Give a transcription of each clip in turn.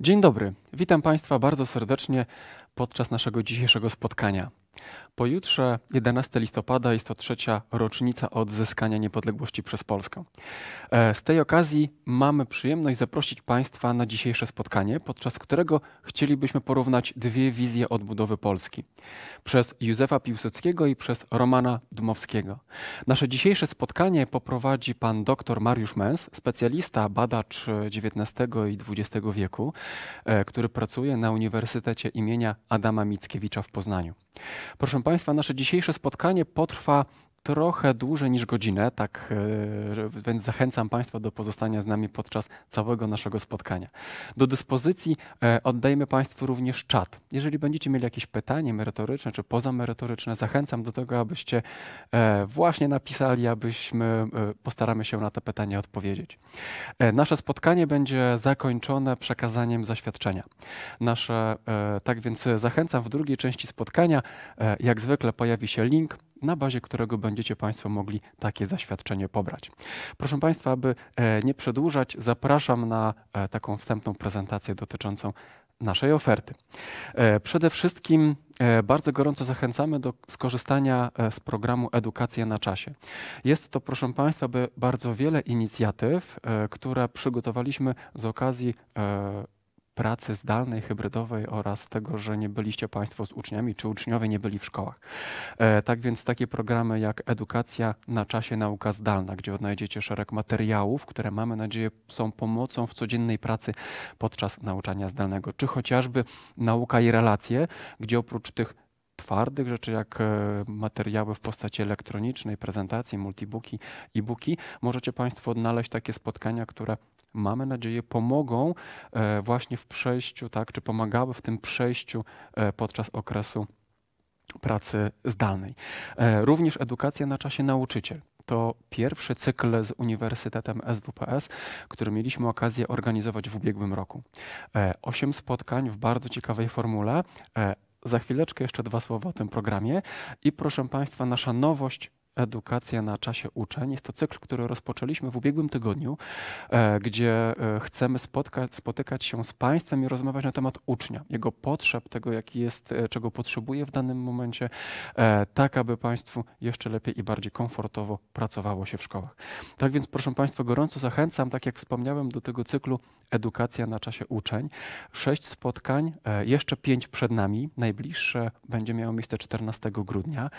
Dzień dobry, witam Państwa bardzo serdecznie podczas naszego dzisiejszego spotkania. Pojutrze, 11 listopada, jest to trzecia rocznica odzyskania niepodległości przez Polskę. E, z tej okazji mamy przyjemność zaprosić Państwa na dzisiejsze spotkanie, podczas którego chcielibyśmy porównać dwie wizje odbudowy Polski przez Józefa Piłsudskiego i przez Romana Dmowskiego. Nasze dzisiejsze spotkanie poprowadzi pan dr Mariusz Męs, specjalista, badacz XIX i XX wieku, e, który pracuje na Uniwersytecie imienia Adama Mickiewicza w Poznaniu. Proszę Państwa, nasze dzisiejsze spotkanie potrwa trochę dłużej niż godzinę, tak, e, więc zachęcam Państwa do pozostania z nami podczas całego naszego spotkania. Do dyspozycji e, oddajemy Państwu również czat. Jeżeli będziecie mieli jakieś pytanie merytoryczne czy pozamerytoryczne, zachęcam do tego, abyście e, właśnie napisali, abyśmy postaramy się na te pytania odpowiedzieć. Nasze spotkanie będzie zakończone przekazaniem zaświadczenia. Nasze, tak więc zachęcam w drugiej części spotkania, jak zwykle pojawi się link, na bazie którego będzie będziecie Państwo mogli takie zaświadczenie pobrać. Proszę Państwa, aby e, nie przedłużać, zapraszam na e, taką wstępną prezentację dotyczącą naszej oferty. E, przede wszystkim bardzo gorąco zachęcamy do skorzystania z programu Edukacja na czasie. Jest to, proszę Państwa, bardzo wiele inicjatyw, które przygotowaliśmy z okazji pracy zdalnej, hybrydowej oraz tego, że nie byliście Państwo z uczniami, czy uczniowie nie byli w szkołach. E, tak więc takie programy jak Edukacja na czasie nauka zdalna, gdzie odnajdziecie szereg materiałów, które mamy nadzieję są pomocą w codziennej pracy podczas nauczania zdalnego, czy chociażby nauka i relacje, gdzie oprócz tych twardych rzeczy, jak e, materiały w postaci elektronicznej, prezentacji, multibooki, e-booki, możecie Państwo odnaleźć takie spotkania, które mamy nadzieję, pomogą e, właśnie w przejściu, tak, czy pomagały w tym przejściu e, podczas okresu pracy zdalnej. E, również edukacja na czasie nauczyciel. To pierwszy cykl z Uniwersytetem SWPS, który mieliśmy okazję organizować w ubiegłym roku. Osiem spotkań w bardzo ciekawej formule. Za chwileczkę jeszcze dwa słowa o tym programie. I proszę Państwa, nasza nowość Edukacja na czasie uczeń. Jest to cykl, który rozpoczęliśmy w ubiegłym tygodniu, e, gdzie e, chcemy spotkać, spotykać się z Państwem i rozmawiać na temat ucznia, jego potrzeb, tego, jaki jest, e, czego potrzebuje w danym momencie, tak aby Państwu jeszcze lepiej i bardziej komfortowo pracowało się w szkołach. Tak więc, proszę Państwa, gorąco zachęcam, tak jak wspomniałem, do tego cyklu Edukacja na czasie uczeń. Sześć spotkań, jeszcze pięć przed nami. Najbliższe będzie miało miejsce 14 grudnia.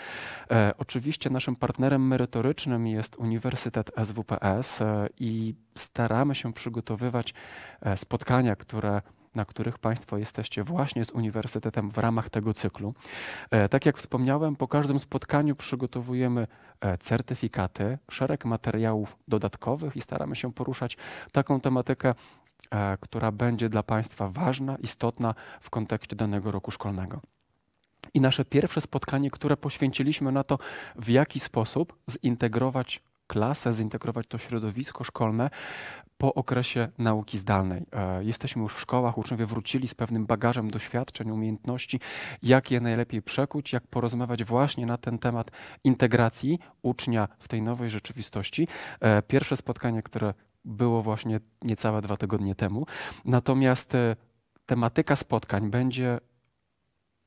Oczywiście naszym partnerem partnerem merytorycznym jest Uniwersytet SWPS e, i staramy się przygotowywać e, spotkania, które na których Państwo jesteście właśnie z Uniwersytetem w ramach tego cyklu. E, tak jak wspomniałem, po każdym spotkaniu przygotowujemy certyfikaty, szereg materiałów dodatkowych i staramy się poruszać taką tematykę, która będzie dla Państwa ważna, istotna w kontekście danego roku szkolnego i nasze pierwsze spotkanie, które poświęciliśmy na to, w jaki sposób zintegrować klasę, zintegrować to środowisko szkolne po okresie nauki zdalnej. E, jesteśmy już w szkołach, uczniowie wrócili z pewnym bagażem doświadczeń, umiejętności, jak je najlepiej przekuć, jak porozmawiać właśnie na ten temat integracji ucznia w tej nowej rzeczywistości. E, pierwsze spotkanie, które było właśnie niecałe dwa tygodnie temu. Natomiast e, tematyka spotkań będzie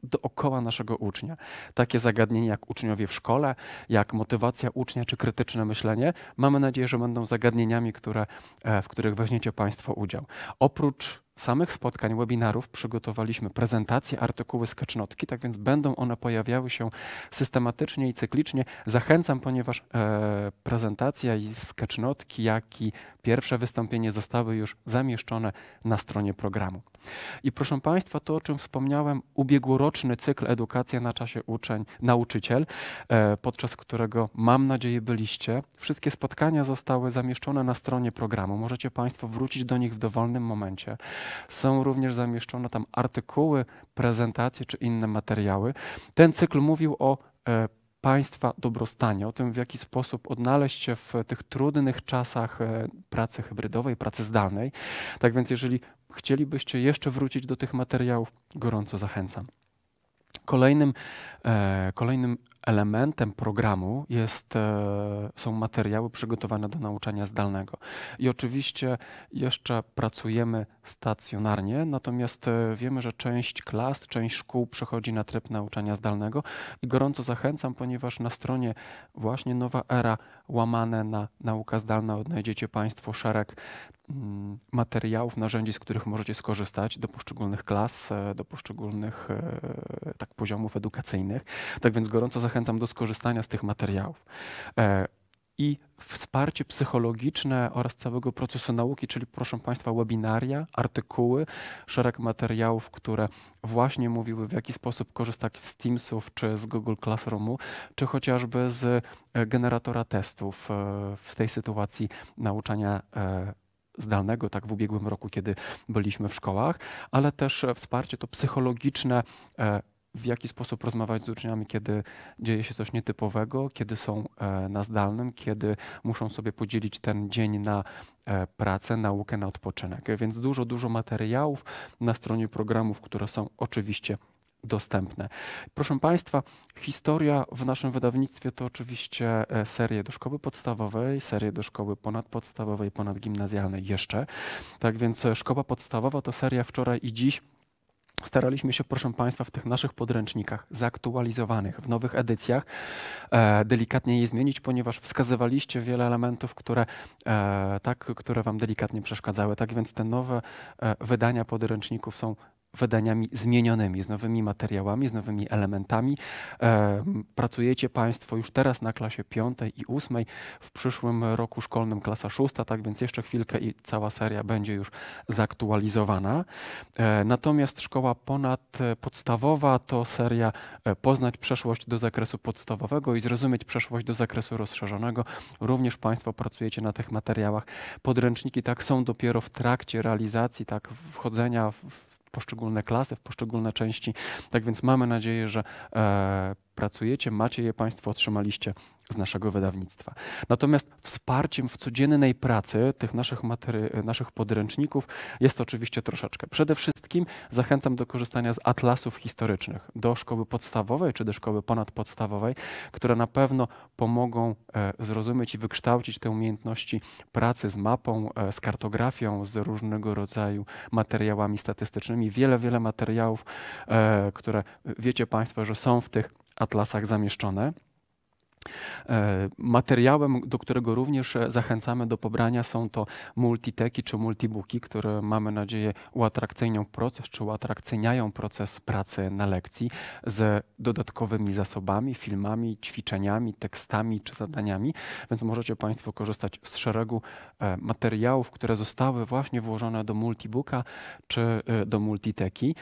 dookoła naszego ucznia. Takie zagadnienia jak uczniowie w szkole, jak motywacja ucznia czy krytyczne myślenie, mamy nadzieję, że będą zagadnieniami, które, e, w których weźmiecie Państwo udział. Oprócz samych spotkań, webinarów przygotowaliśmy prezentacje, artykuły, sketchnotki, tak więc będą one pojawiały się systematycznie i cyklicznie. Zachęcam, ponieważ e, prezentacja i sketchnotki, jak i pierwsze wystąpienie zostały już zamieszczone na stronie programu. I proszę Państwa, to o czym wspomniałem, ubiegłoroczny cykl Edukacja na czasie uczeń, nauczyciel, e, podczas którego mam nadzieję byliście. Wszystkie spotkania zostały zamieszczone na stronie programu. Możecie Państwo wrócić do nich w dowolnym momencie. Są również zamieszczone tam artykuły, prezentacje czy inne materiały. Ten cykl mówił o e, państwa dobrostanie, o tym, w jaki sposób odnaleźć się w tych trudnych czasach e, pracy hybrydowej, pracy zdalnej. Tak więc, jeżeli chcielibyście jeszcze wrócić do tych materiałów, gorąco zachęcam. Kolejnym, e, kolejnym elementem programu jest, e, są materiały przygotowane do nauczania zdalnego. I oczywiście jeszcze pracujemy stacjonarnie, natomiast e, wiemy, że część klas, część szkół przechodzi na tryb nauczania zdalnego i gorąco zachęcam, ponieważ na stronie właśnie Nowa Era łamane na nauka zdalna odnajdziecie Państwo szereg mm, materiałów, narzędzi, z których możecie skorzystać do poszczególnych klas, e, do poszczególnych tak, poziomów edukacyjnych. Tak więc gorąco zachęcam zachęcam do skorzystania z tych materiałów. E, I wsparcie psychologiczne oraz całego procesu nauki, czyli proszę Państwa, webinaria, artykuły, szereg materiałów, które właśnie mówiły, w jaki sposób korzystać z Teamsów czy z Google Classroomu, czy chociażby z e, generatora testów e, w tej sytuacji nauczania zdalnego, tak w ubiegłym roku, kiedy byliśmy w szkołach, ale też wsparcie to psychologiczne w jaki sposób rozmawiać z uczniami, kiedy dzieje się coś nietypowego, kiedy są e, na zdalnym, kiedy muszą sobie podzielić ten dzień na e, pracę, naukę, na odpoczynek. Więc dużo, dużo materiałów na stronie programów, które są oczywiście dostępne. Proszę Państwa, historia w naszym wydawnictwie to oczywiście e, serie do szkoły podstawowej, serie do szkoły ponadpodstawowej, ponadgimnazjalnej jeszcze. Tak więc szkoła podstawowa to seria wczoraj i dziś Staraliśmy się, proszę Państwa, w tych naszych podręcznikach zaktualizowanych, w nowych edycjach, e, delikatnie je zmienić, ponieważ wskazywaliście wiele elementów, które, e, tak, które Wam delikatnie przeszkadzały. Tak więc te nowe e, wydania podręczników są wydaniami zmienionymi, z nowymi materiałami, z nowymi elementami. E, pracujecie Państwo już teraz na klasie piątej i ósmej, w przyszłym roku szkolnym klasa szósta, tak więc jeszcze chwilkę i cała seria będzie już zaktualizowana. E, natomiast szkoła ponadpodstawowa to seria e, Poznać przeszłość do zakresu podstawowego i zrozumieć przeszłość do zakresu rozszerzonego. Również Państwo pracujecie na tych materiałach. Podręczniki tak są dopiero w trakcie realizacji, tak wchodzenia w poszczególne klasy, w poszczególne części. Tak więc mamy nadzieję, że e, pracujecie, macie je Państwo, otrzymaliście z naszego wydawnictwa. Natomiast wsparciem w codziennej pracy tych naszych, matery, naszych podręczników jest oczywiście troszeczkę. Przede wszystkim zachęcam do korzystania z atlasów historycznych do szkoły podstawowej czy do szkoły ponadpodstawowej, które na pewno pomogą e, zrozumieć i wykształcić te umiejętności pracy z mapą, e, z kartografią, z różnego rodzaju materiałami statystycznymi. Wiele, wiele materiałów, e, które wiecie Państwo, że są w tych atlasach zamieszczone. E, materiałem, do którego również e, zachęcamy do pobrania są to multiteki czy multibooki, które mamy nadzieję uatrakcyjnią proces czy uatrakcyjniają proces pracy na lekcji z dodatkowymi zasobami, filmami, ćwiczeniami, tekstami czy zadaniami, więc możecie Państwo korzystać z szeregu e, materiałów, które zostały właśnie włożone do multibooka czy do multiteki.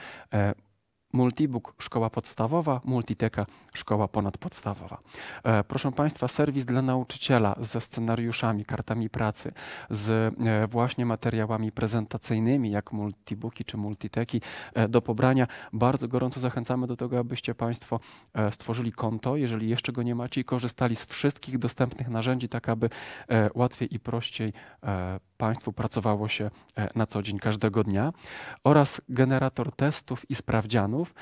Multibook Szkoła Podstawowa, Multiteka Szkoła Ponadpodstawowa. E, proszę Państwa, serwis dla nauczyciela ze scenariuszami, kartami pracy, z e, właśnie materiałami prezentacyjnymi, jak Multibooki czy Multiteki e, do pobrania. Bardzo gorąco zachęcamy do tego, abyście Państwo e, stworzyli konto, jeżeli jeszcze go nie macie i korzystali z wszystkich dostępnych narzędzi, tak aby e, łatwiej i prościej e, Państwu pracowało się na co dzień, każdego dnia oraz generator testów i sprawdzianów Polaków,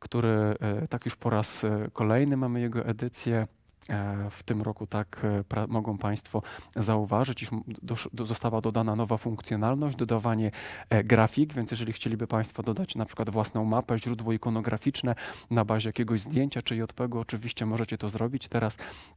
który e, tak już po raz e, kolejny mamy jego edycję E, w tym roku tak e, mogą Państwo zauważyć, iż do, do, została dodana nowa funkcjonalność, dodawanie e, grafik, więc jeżeli chcieliby Państwo dodać na przykład własną mapę, źródło ikonograficzne na bazie jakiegoś zdjęcia czy JPEG, oczywiście możecie to zrobić. Teraz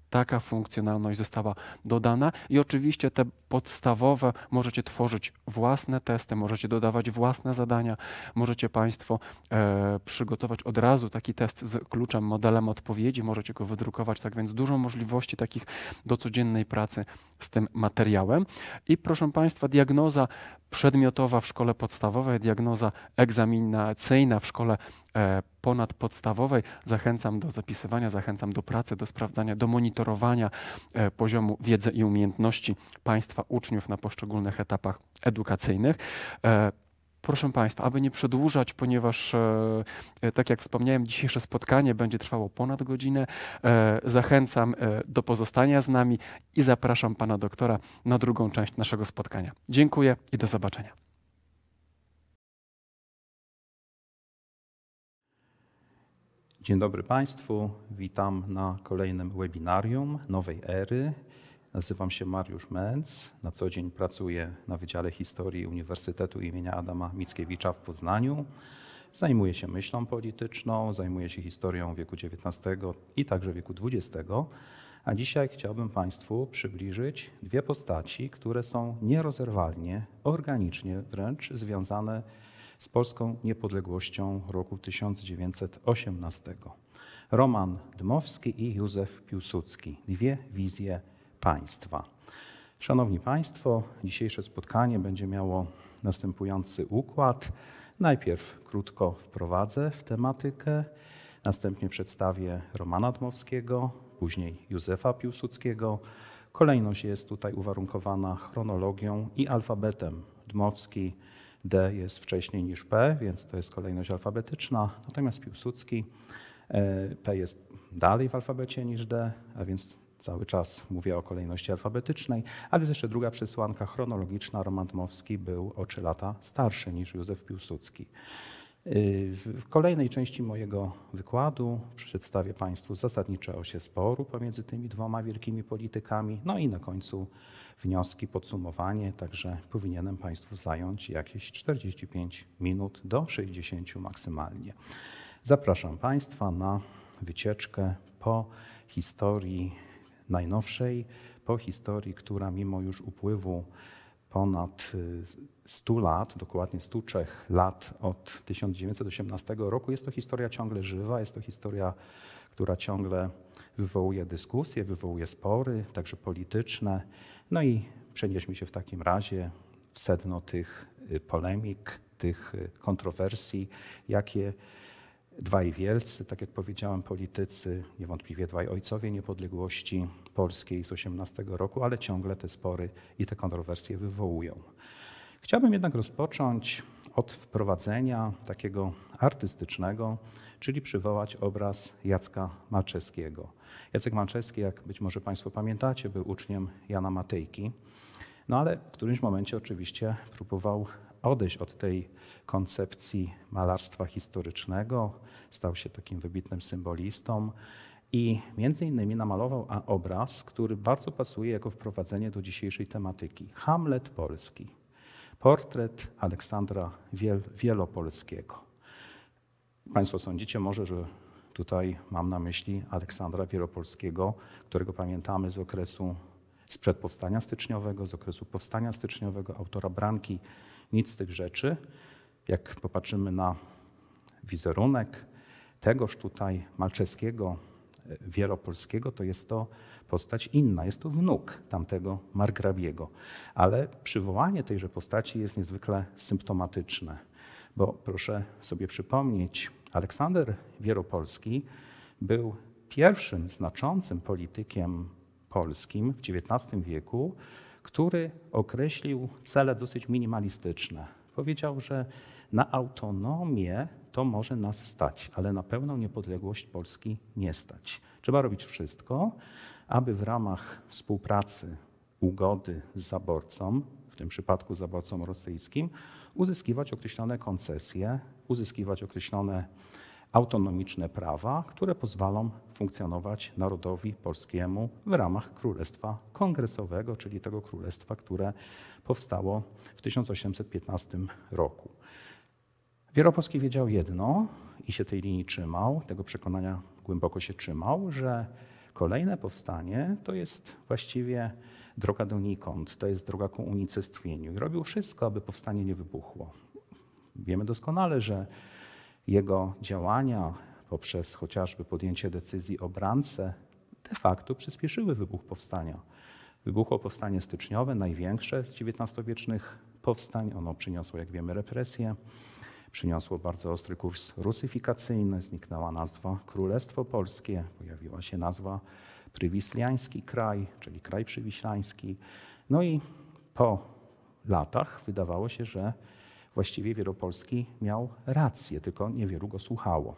taka funkcjonalność została dodana i oczywiście te podstawowe możecie tworzyć własne testy, możecie dodawać własne zadania, możecie Państwo e, przygotować od razu taki test z kluczem, modelem odpowiedzi, możecie go wydrukować, tak więc dużo możliwości takich do codziennej pracy z tym materiałem. I proszę Państwa, diagnoza przedmiotowa w szkole podstawowej, diagnoza egzaminacyjna w szkole e, ponadpodstawowej. Zachęcam do zapisywania, zachęcam do pracy, do sprawdzania, do monitorowania e, poziomu wiedzy i umiejętności Państwa uczniów na poszczególnych etapach edukacyjnych. E, Proszę Państwa, aby nie przedłużać, ponieważ e, e, tak jak wspomniałem, dzisiejsze spotkanie będzie trwało ponad godzinę. E, zachęcam do pozostania z nami i zapraszam Pana doktora na drugą część naszego spotkania. Dziękuję i do zobaczenia. Dzień dobry Państwu, witam na kolejnym webinarium nowej ery. Nazywam się Mariusz Męc. Na co dzień pracuję na Wydziale Historii Uniwersytetu imienia Adama Mickiewicza w Poznaniu. Zajmuję się myślą polityczną, zajmuję się historią wieku XIX i także wieku XX. A dzisiaj chciałbym Państwu przybliżyć dwie postaci, które są nierozerwalnie, organicznie wręcz związane z polską niepodległością roku 1918. Roman Dmowski i Józef Piłsudski. Dwie wizje państwa. Szanowni Państwo, dzisiejsze spotkanie będzie miało następujący układ. Najpierw krótko wprowadzę w tematykę, następnie przedstawię Romana Dmowskiego, później Józefa Piłsudskiego. Kolejność jest tutaj uwarunkowana chronologią i alfabetem. Dmowski D jest wcześniej niż P, więc to jest kolejność alfabetyczna, natomiast Piłsudski e, P jest dalej w alfabecie niż D, a więc Cały czas mówię o kolejności alfabetycznej, ale jest jeszcze druga przesłanka chronologiczna. Roman Dmowski był o trzy lata starszy niż Józef Piłsudski. Yy, w kolejnej części mojego wykładu przedstawię Państwu zasadnicze osie sporu pomiędzy tymi dwoma wielkimi politykami, no i na końcu wnioski, podsumowanie, także powinienem Państwu zająć jakieś 45 minut do 60 maksymalnie. Zapraszam Państwa na wycieczkę po historii najnowszej, po historii, która mimo już upływu ponad 100 y, lat, dokładnie 103 lat od 1918 roku, jest to historia ciągle żywa, jest to historia, która ciągle wywołuje dyskusje, wywołuje spory, także polityczne. No i przenieśmy się w takim razie w sedno tych y, polemik, tych y, kontrowersji, jakie dwaj wielcy, tak jak powiedziałem, politycy, niewątpliwie dwaj ojcowie niepodległości polskiej z 18 roku, ale ciągle te spory i te kontrowersje wywołują. Chciałbym jednak rozpocząć od wprowadzenia takiego artystycznego, czyli przywołać obraz Jacka Malczewskiego. Jacek Malczewski, jak być może Państwo pamiętacie, był uczniem Jana Matejki, no ale w którymś momencie oczywiście próbował odejść od tej koncepcji malarstwa historycznego, stał się takim wybitnym symbolistą i między innymi namalował obraz, który bardzo pasuje jako wprowadzenie do dzisiejszej tematyki. Hamlet Polski. Portret Aleksandra Wiel Wielopolskiego. Państwo sądzicie może, że tutaj mam na myśli Aleksandra Wielopolskiego, którego pamiętamy z okresu sprzed powstania styczniowego, z okresu powstania styczniowego, autora Branki nic z tych rzeczy, jak popatrzymy na wizerunek tegoż tutaj malczeskiego, e, wielopolskiego, to jest to postać inna. Jest to wnuk tamtego margrabiego. Ale przywołanie tejże postaci jest niezwykle symptomatyczne, bo proszę sobie przypomnieć, Aleksander Wielopolski był pierwszym znaczącym politykiem polskim w XIX wieku, który określił cele dosyć minimalistyczne. Powiedział, że na autonomię to może nas stać, ale na pełną niepodległość Polski nie stać. Trzeba robić wszystko, aby w ramach współpracy, ugody z zaborcą, w tym przypadku zaborcą rosyjskim, uzyskiwać określone koncesje, uzyskiwać określone autonomiczne prawa, które pozwalą funkcjonować narodowi polskiemu w ramach Królestwa Kongresowego, czyli tego królestwa, które powstało w 1815 roku. Wieropolski wiedział jedno i się tej linii trzymał, tego przekonania głęboko się trzymał, że kolejne powstanie to jest właściwie droga donikąd, to jest droga ku unicestwieniu. I robił wszystko, aby powstanie nie wybuchło. Wiemy doskonale, że jego działania poprzez chociażby podjęcie decyzji o brance de facto przyspieszyły wybuch powstania. Wybuchło powstanie styczniowe, największe z XIX-wiecznych powstań. Ono przyniosło, jak wiemy, represje, przyniosło bardzo ostry kurs rusyfikacyjny, zniknęła nazwa Królestwo Polskie, pojawiła się nazwa Prywisliański Kraj, czyli Kraj Przywiślański. No i po latach wydawało się, że właściwie Wielopolski miał rację, tylko niewielu go słuchało.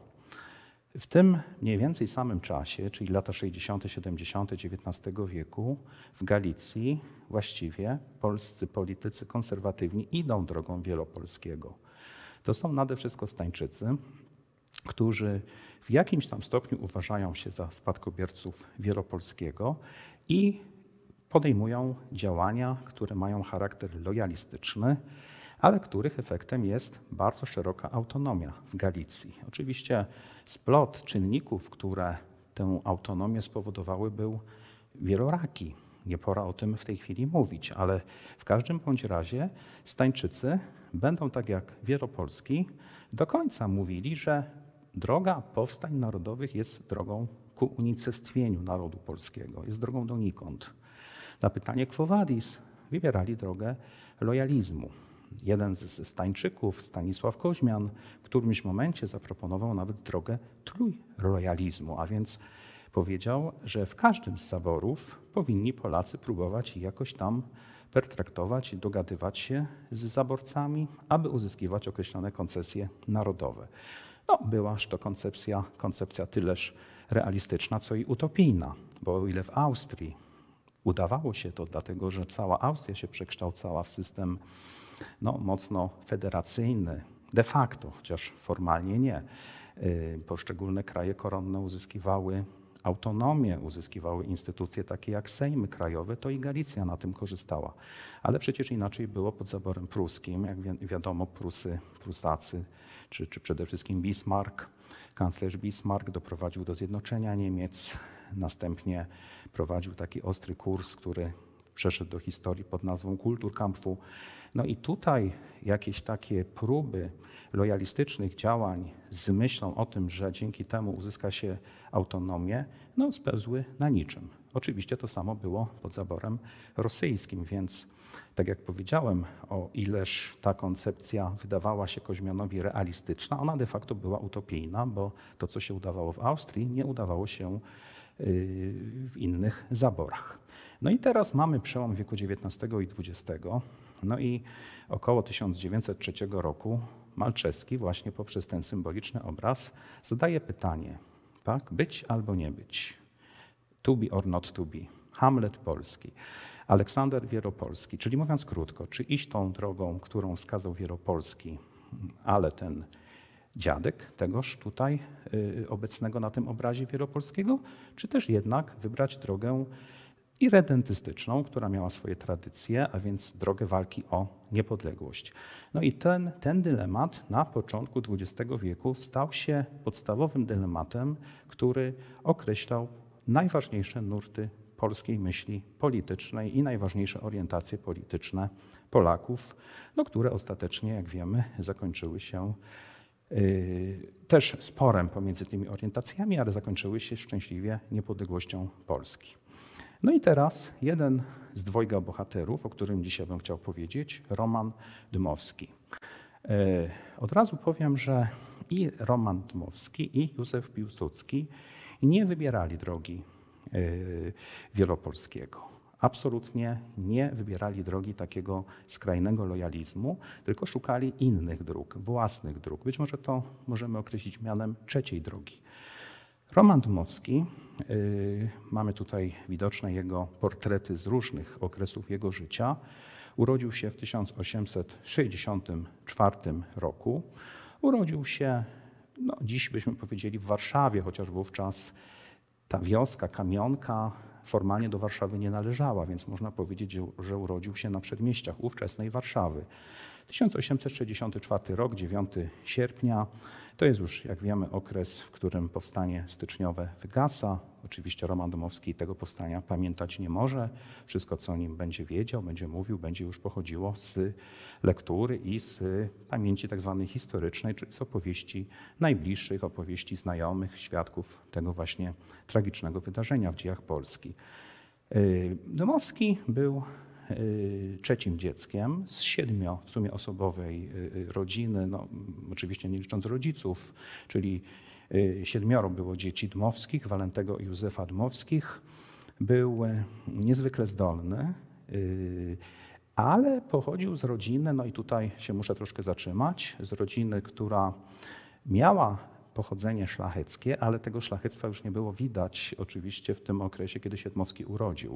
W tym mniej więcej samym czasie, czyli lata 60., 70., XIX wieku, w Galicji właściwie polscy politycy konserwatywni idą drogą Wielopolskiego. To są nade wszystko Stańczycy, którzy w jakimś tam stopniu uważają się za spadkobierców Wielopolskiego i podejmują działania, które mają charakter lojalistyczny ale których efektem jest bardzo szeroka autonomia w Galicji. Oczywiście splot czynników, które tę autonomię spowodowały, był wieloraki. Nie pora o tym w tej chwili mówić, ale w każdym bądź razie Stańczycy będą, tak jak Wielopolski, do końca mówili, że droga powstań narodowych jest drogą ku unicestwieniu narodu polskiego, jest drogą donikąd. Na pytanie Quo Vadis wybierali drogę lojalizmu. Jeden z Stańczyków, Stanisław Koźmian, w którymś momencie zaproponował nawet drogę trójrojalizmu, a więc powiedział, że w każdym z zaborów powinni Polacy próbować jakoś tam pertraktować, dogadywać się z zaborcami, aby uzyskiwać określone koncesje narodowe. No, byłaż to koncepcja, koncepcja tyleż realistyczna, co i utopijna, bo o ile w Austrii udawało się to, dlatego że cała Austria się przekształcała w system no, mocno federacyjny, de facto, chociaż formalnie nie. Y, poszczególne kraje koronne uzyskiwały autonomię, uzyskiwały instytucje takie jak Sejmy Krajowe, to i Galicja na tym korzystała. Ale przecież inaczej było pod zaborem pruskim. Jak wi wiadomo, Prusy, Prusacy, czy, czy przede wszystkim Bismarck, kanclerz Bismarck doprowadził do zjednoczenia Niemiec, następnie prowadził taki ostry kurs, który przeszedł do historii pod nazwą Kulturkampfu no i tutaj jakieś takie próby lojalistycznych działań z myślą o tym, że dzięki temu uzyska się autonomię, no spełzły na niczym. Oczywiście to samo było pod zaborem rosyjskim, więc tak jak powiedziałem, o ileż ta koncepcja wydawała się Koźmianowi realistyczna, ona de facto była utopijna, bo to, co się udawało w Austrii, nie udawało się y, w innych zaborach. No i teraz mamy przełom wieku XIX i XX. No i około 1903 roku Malczewski właśnie poprzez ten symboliczny obraz zadaje pytanie, tak? być albo nie być, to be or not to be, Hamlet Polski. Aleksander Wieropolski, czyli mówiąc krótko, czy iść tą drogą, którą wskazał Wieropolski, ale ten dziadek tegoż tutaj y, obecnego na tym obrazie Wieropolskiego, czy też jednak wybrać drogę i redentystyczną, która miała swoje tradycje, a więc drogę walki o niepodległość. No i ten, ten dylemat na początku XX wieku stał się podstawowym dylematem, który określał najważniejsze nurty polskiej myśli politycznej i najważniejsze orientacje polityczne Polaków, no, które ostatecznie, jak wiemy, zakończyły się yy, też sporem pomiędzy tymi orientacjami, ale zakończyły się szczęśliwie niepodległością Polski. No i teraz jeden z dwojga bohaterów, o którym dzisiaj bym chciał powiedzieć, Roman Dmowski. E, od razu powiem, że i Roman Dmowski, i Józef Piłsudski nie wybierali drogi e, wielopolskiego. Absolutnie nie wybierali drogi takiego skrajnego lojalizmu, tylko szukali innych dróg, własnych dróg. Być może to możemy określić mianem trzeciej drogi. Roman Dmowski Y, mamy tutaj widoczne jego portrety z różnych okresów jego życia. Urodził się w 1864 roku. Urodził się, no, dziś byśmy powiedzieli, w Warszawie, chociaż wówczas ta wioska, kamionka, formalnie do Warszawy nie należała, więc można powiedzieć, że urodził się na przedmieściach ówczesnej Warszawy. 1864 rok, 9 sierpnia. To jest już, jak wiemy, okres, w którym powstanie styczniowe wygasa. Oczywiście Roman Domowski tego powstania pamiętać nie może. Wszystko, co o nim będzie wiedział, będzie mówił, będzie już pochodziło z lektury i z pamięci tak zwanej historycznej, czyli z opowieści najbliższych, opowieści znajomych, świadków tego właśnie tragicznego wydarzenia w dziejach Polski. Y, Domowski był Y, trzecim dzieckiem z siedmiu w sumie osobowej y, y, rodziny, no, mm, oczywiście nie licząc rodziców, czyli siedmioro było dzieci Dmowskich, Walentego i Józefa Dmowskich. Był niezwykle zdolny, ale pochodził z rodziny, no i tutaj się muszę troszkę zatrzymać, z rodziny, która miała pochodzenie szlacheckie, ale tego szlachectwa już nie było widać oczywiście w tym okresie, kiedy Siedmowski urodził.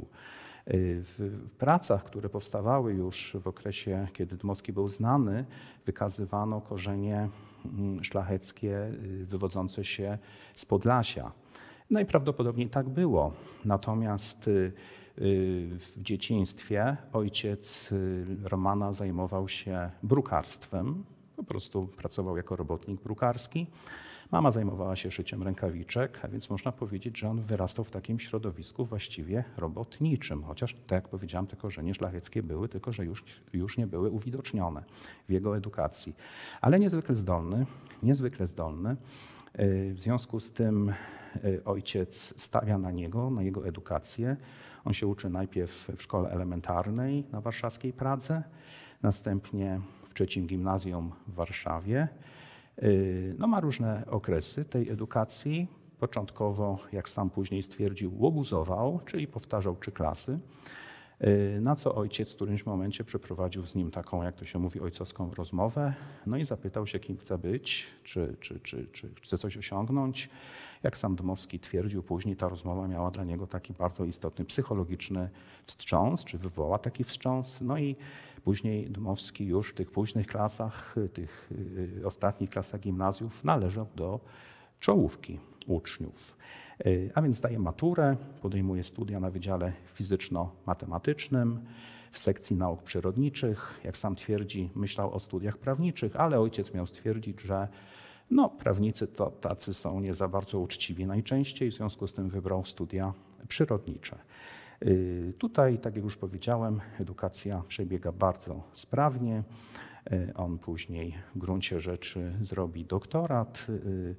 Y, w pracach, które powstawały już w okresie, kiedy Dmowski był znany, wykazywano korzenie mm, szlacheckie y, wywodzące się z Podlasia. Najprawdopodobniej no tak było. Natomiast y, w dzieciństwie ojciec Romana zajmował się brukarstwem, po prostu pracował jako robotnik brukarski. Mama zajmowała się szyciem rękawiczek, a więc można powiedzieć, że on wyrastał w takim środowisku właściwie robotniczym, chociaż, tak jak powiedziałam, te korzenie szlacheckie były, tylko że już, już nie były uwidocznione w jego edukacji. Ale niezwykle zdolny, niezwykle zdolny. Y, w związku z tym y, ojciec stawia na niego, na jego edukację. On się uczy najpierw w szkole elementarnej na warszawskiej Pradze, następnie w trzecim gimnazjum w Warszawie. Y, no, ma różne okresy tej edukacji. Początkowo, jak sam później stwierdził, łobuzował, czyli powtarzał trzy klasy. Y, na co ojciec w którymś momencie przeprowadził z nim taką, jak to się mówi, ojcowską rozmowę, no i zapytał się, kim chce być, czy, czy, czy, czy chce coś osiągnąć. Jak sam Dmowski twierdził później, ta rozmowa miała dla niego taki bardzo istotny psychologiczny wstrząs, czy wywoła taki wstrząs. No i Później Dmowski już w tych późnych klasach, tych y, ostatnich klasach gimnazjów należał do czołówki uczniów. Y, a więc daje maturę, podejmuje studia na Wydziale Fizyczno-Matematycznym, w sekcji nauk przyrodniczych. Jak sam twierdzi, myślał o studiach prawniczych, ale ojciec miał stwierdzić, że no, prawnicy to tacy są nie za bardzo uczciwi najczęściej, w związku z tym wybrał studia przyrodnicze. Y, tutaj, tak jak już powiedziałem, edukacja przebiega bardzo sprawnie. Y, on później w gruncie rzeczy zrobi doktorat. Y,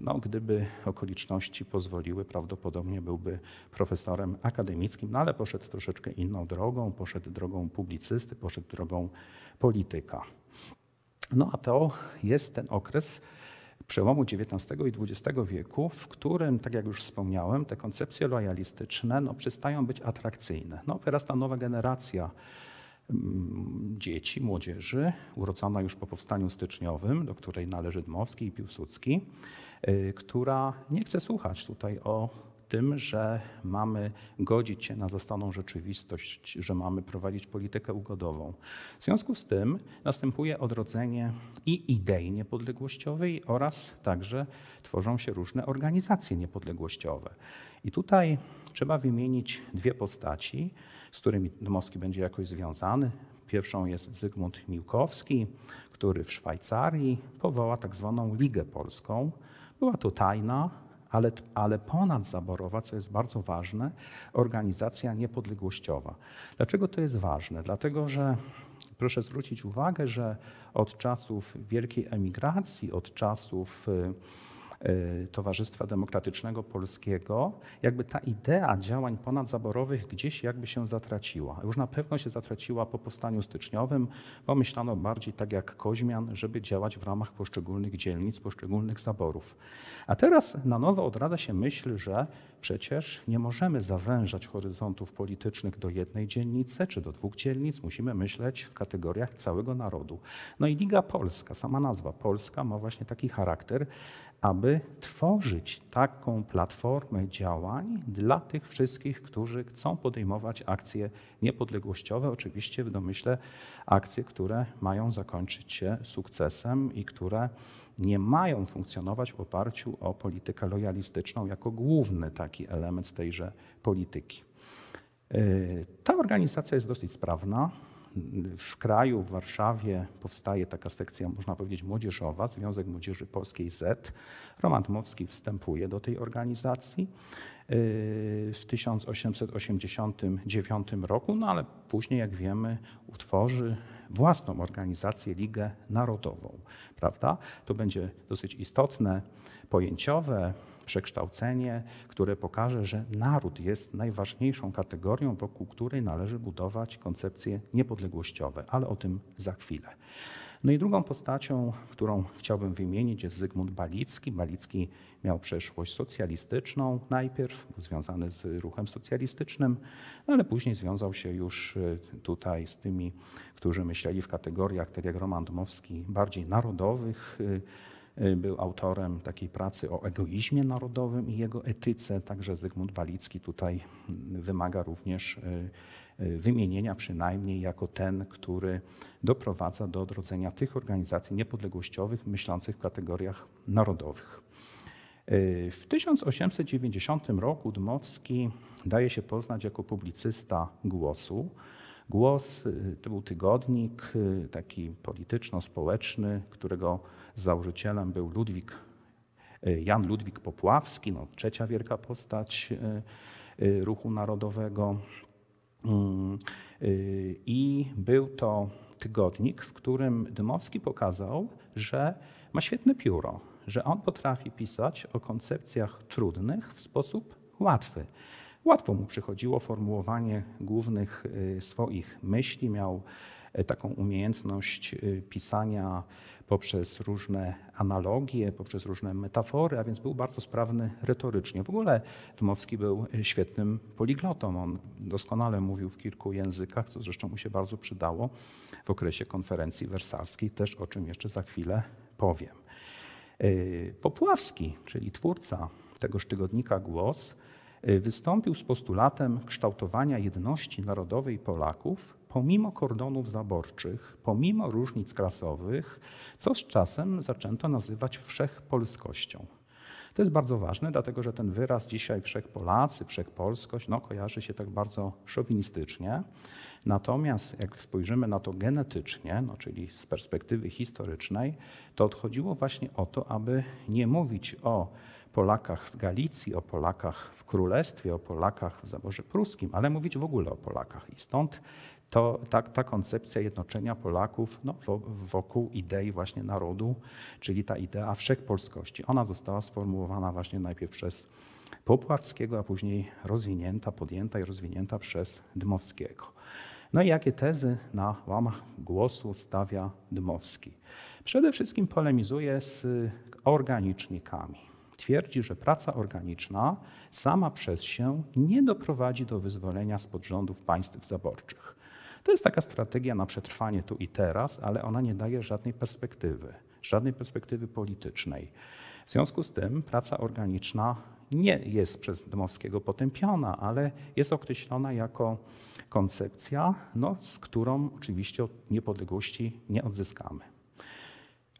no, gdyby okoliczności pozwoliły, prawdopodobnie byłby profesorem akademickim, no ale poszedł troszeczkę inną drogą, poszedł drogą publicysty, poszedł drogą polityka. No a to jest ten okres, przełomu XIX i XX wieku, w którym, tak jak już wspomniałem, te koncepcje lojalistyczne no, przestają być atrakcyjne. No, ta nowa generacja mm, dzieci, młodzieży, urodzona już po powstaniu styczniowym, do której należy Dmowski i Piłsudski, y, która nie chce słuchać tutaj o tym, że mamy godzić się na zastaną rzeczywistość, że mamy prowadzić politykę ugodową. W związku z tym następuje odrodzenie i idei niepodległościowej oraz także tworzą się różne organizacje niepodległościowe. I tutaj trzeba wymienić dwie postaci, z którymi Dmowski będzie jakoś związany. Pierwszą jest Zygmunt Miłkowski, który w Szwajcarii powoła tak zwaną Ligę Polską. Była to tajna, ale, ale ponadzaborowa, co jest bardzo ważne, organizacja niepodległościowa. Dlaczego to jest ważne? Dlatego, że proszę zwrócić uwagę, że od czasów wielkiej emigracji, od czasów y, E, Towarzystwa Demokratycznego Polskiego, jakby ta idea działań ponadzaborowych gdzieś jakby się zatraciła. Już na pewno się zatraciła po powstaniu styczniowym, bo myślano bardziej tak jak Koźmian, żeby działać w ramach poszczególnych dzielnic, poszczególnych zaborów. A teraz na nowo odradza się myśl, że przecież nie możemy zawężać horyzontów politycznych do jednej dzielnicy czy do dwóch dzielnic. Musimy myśleć w kategoriach całego narodu. No i Liga Polska, sama nazwa Polska ma właśnie taki charakter, aby tworzyć taką platformę działań dla tych wszystkich, którzy chcą podejmować akcje niepodległościowe, oczywiście w domyśle akcje, które mają zakończyć się sukcesem i które nie mają funkcjonować w oparciu o politykę lojalistyczną jako główny taki element tejże polityki. Yy, ta organizacja jest dosyć sprawna w kraju, w Warszawie powstaje taka sekcja, można powiedzieć, młodzieżowa, Związek Młodzieży Polskiej Z. Roman Dmowski wstępuje do tej organizacji y, w 1889 roku, no ale później, jak wiemy, utworzy własną organizację, Ligę Narodową. Prawda? To będzie dosyć istotne, pojęciowe, przekształcenie, które pokaże, że naród jest najważniejszą kategorią, wokół której należy budować koncepcje niepodległościowe, ale o tym za chwilę. No i drugą postacią, którą chciałbym wymienić, jest Zygmunt Balicki. Balicki miał przeszłość socjalistyczną najpierw, był związany z ruchem socjalistycznym, no ale później związał się już e, tutaj z tymi, którzy myśleli w kategoriach, tak jak Roman Dmowski, bardziej narodowych e, Y, był autorem takiej pracy o egoizmie narodowym i jego etyce. Także Zygmunt Balicki tutaj mm, wymaga również y, y, wymienienia przynajmniej jako ten, który doprowadza do odrodzenia tych organizacji niepodległościowych myślących w kategoriach narodowych. W 1890 roku Dmowski daje się poznać jako publicysta głosu. Głos to był tygodnik taki polityczno-społeczny, którego Założycielem był Ludwik, e, Jan Ludwik Popławski, no, trzecia wielka postać e, e, ruchu narodowego. Mm, I był to tygodnik, w którym Dymowski pokazał, że ma świetne pióro, że on potrafi pisać o koncepcjach trudnych w sposób łatwy. Łatwo mu przychodziło formułowanie głównych swoich myśli, miał E, taką umiejętność e, pisania poprzez różne analogie, poprzez różne metafory, a więc był bardzo sprawny retorycznie. W ogóle Dmowski był świetnym poliglotą. On doskonale mówił w kilku językach, co zresztą mu się bardzo przydało w okresie konferencji wersalskiej, też o czym jeszcze za chwilę powiem. E, Popławski, czyli twórca tegoż tygodnika Głos, wystąpił z postulatem kształtowania jedności narodowej Polaków pomimo kordonów zaborczych, pomimo różnic klasowych, co z czasem zaczęto nazywać wszechpolskością. To jest bardzo ważne, dlatego że ten wyraz dzisiaj wszechpolacy, wszechpolskość, no, kojarzy się tak bardzo szowinistycznie. Natomiast jak spojrzymy na to genetycznie, no, czyli z perspektywy historycznej, to odchodziło właśnie o to, aby nie mówić o Polakach w Galicji, o Polakach w Królestwie, o Polakach w Zaborze Pruskim, ale mówić w ogóle o Polakach. I stąd to ta, ta koncepcja jednoczenia Polaków no, wokół idei właśnie narodu, czyli ta idea wszechpolskości. Ona została sformułowana właśnie najpierw przez Popławskiego, a później rozwinięta, podjęta i rozwinięta przez Dmowskiego. No i jakie tezy na łamach głosu stawia Dmowski? Przede wszystkim polemizuje z organicznikami. Twierdzi, że praca organiczna sama przez się nie doprowadzi do wyzwolenia spod rządów państw zaborczych. To jest taka strategia na przetrwanie tu i teraz, ale ona nie daje żadnej perspektywy, żadnej perspektywy politycznej. W związku z tym praca organiczna nie jest przez Dmowskiego potępiona, ale jest określona jako koncepcja, no, z którą oczywiście od niepodległości nie odzyskamy.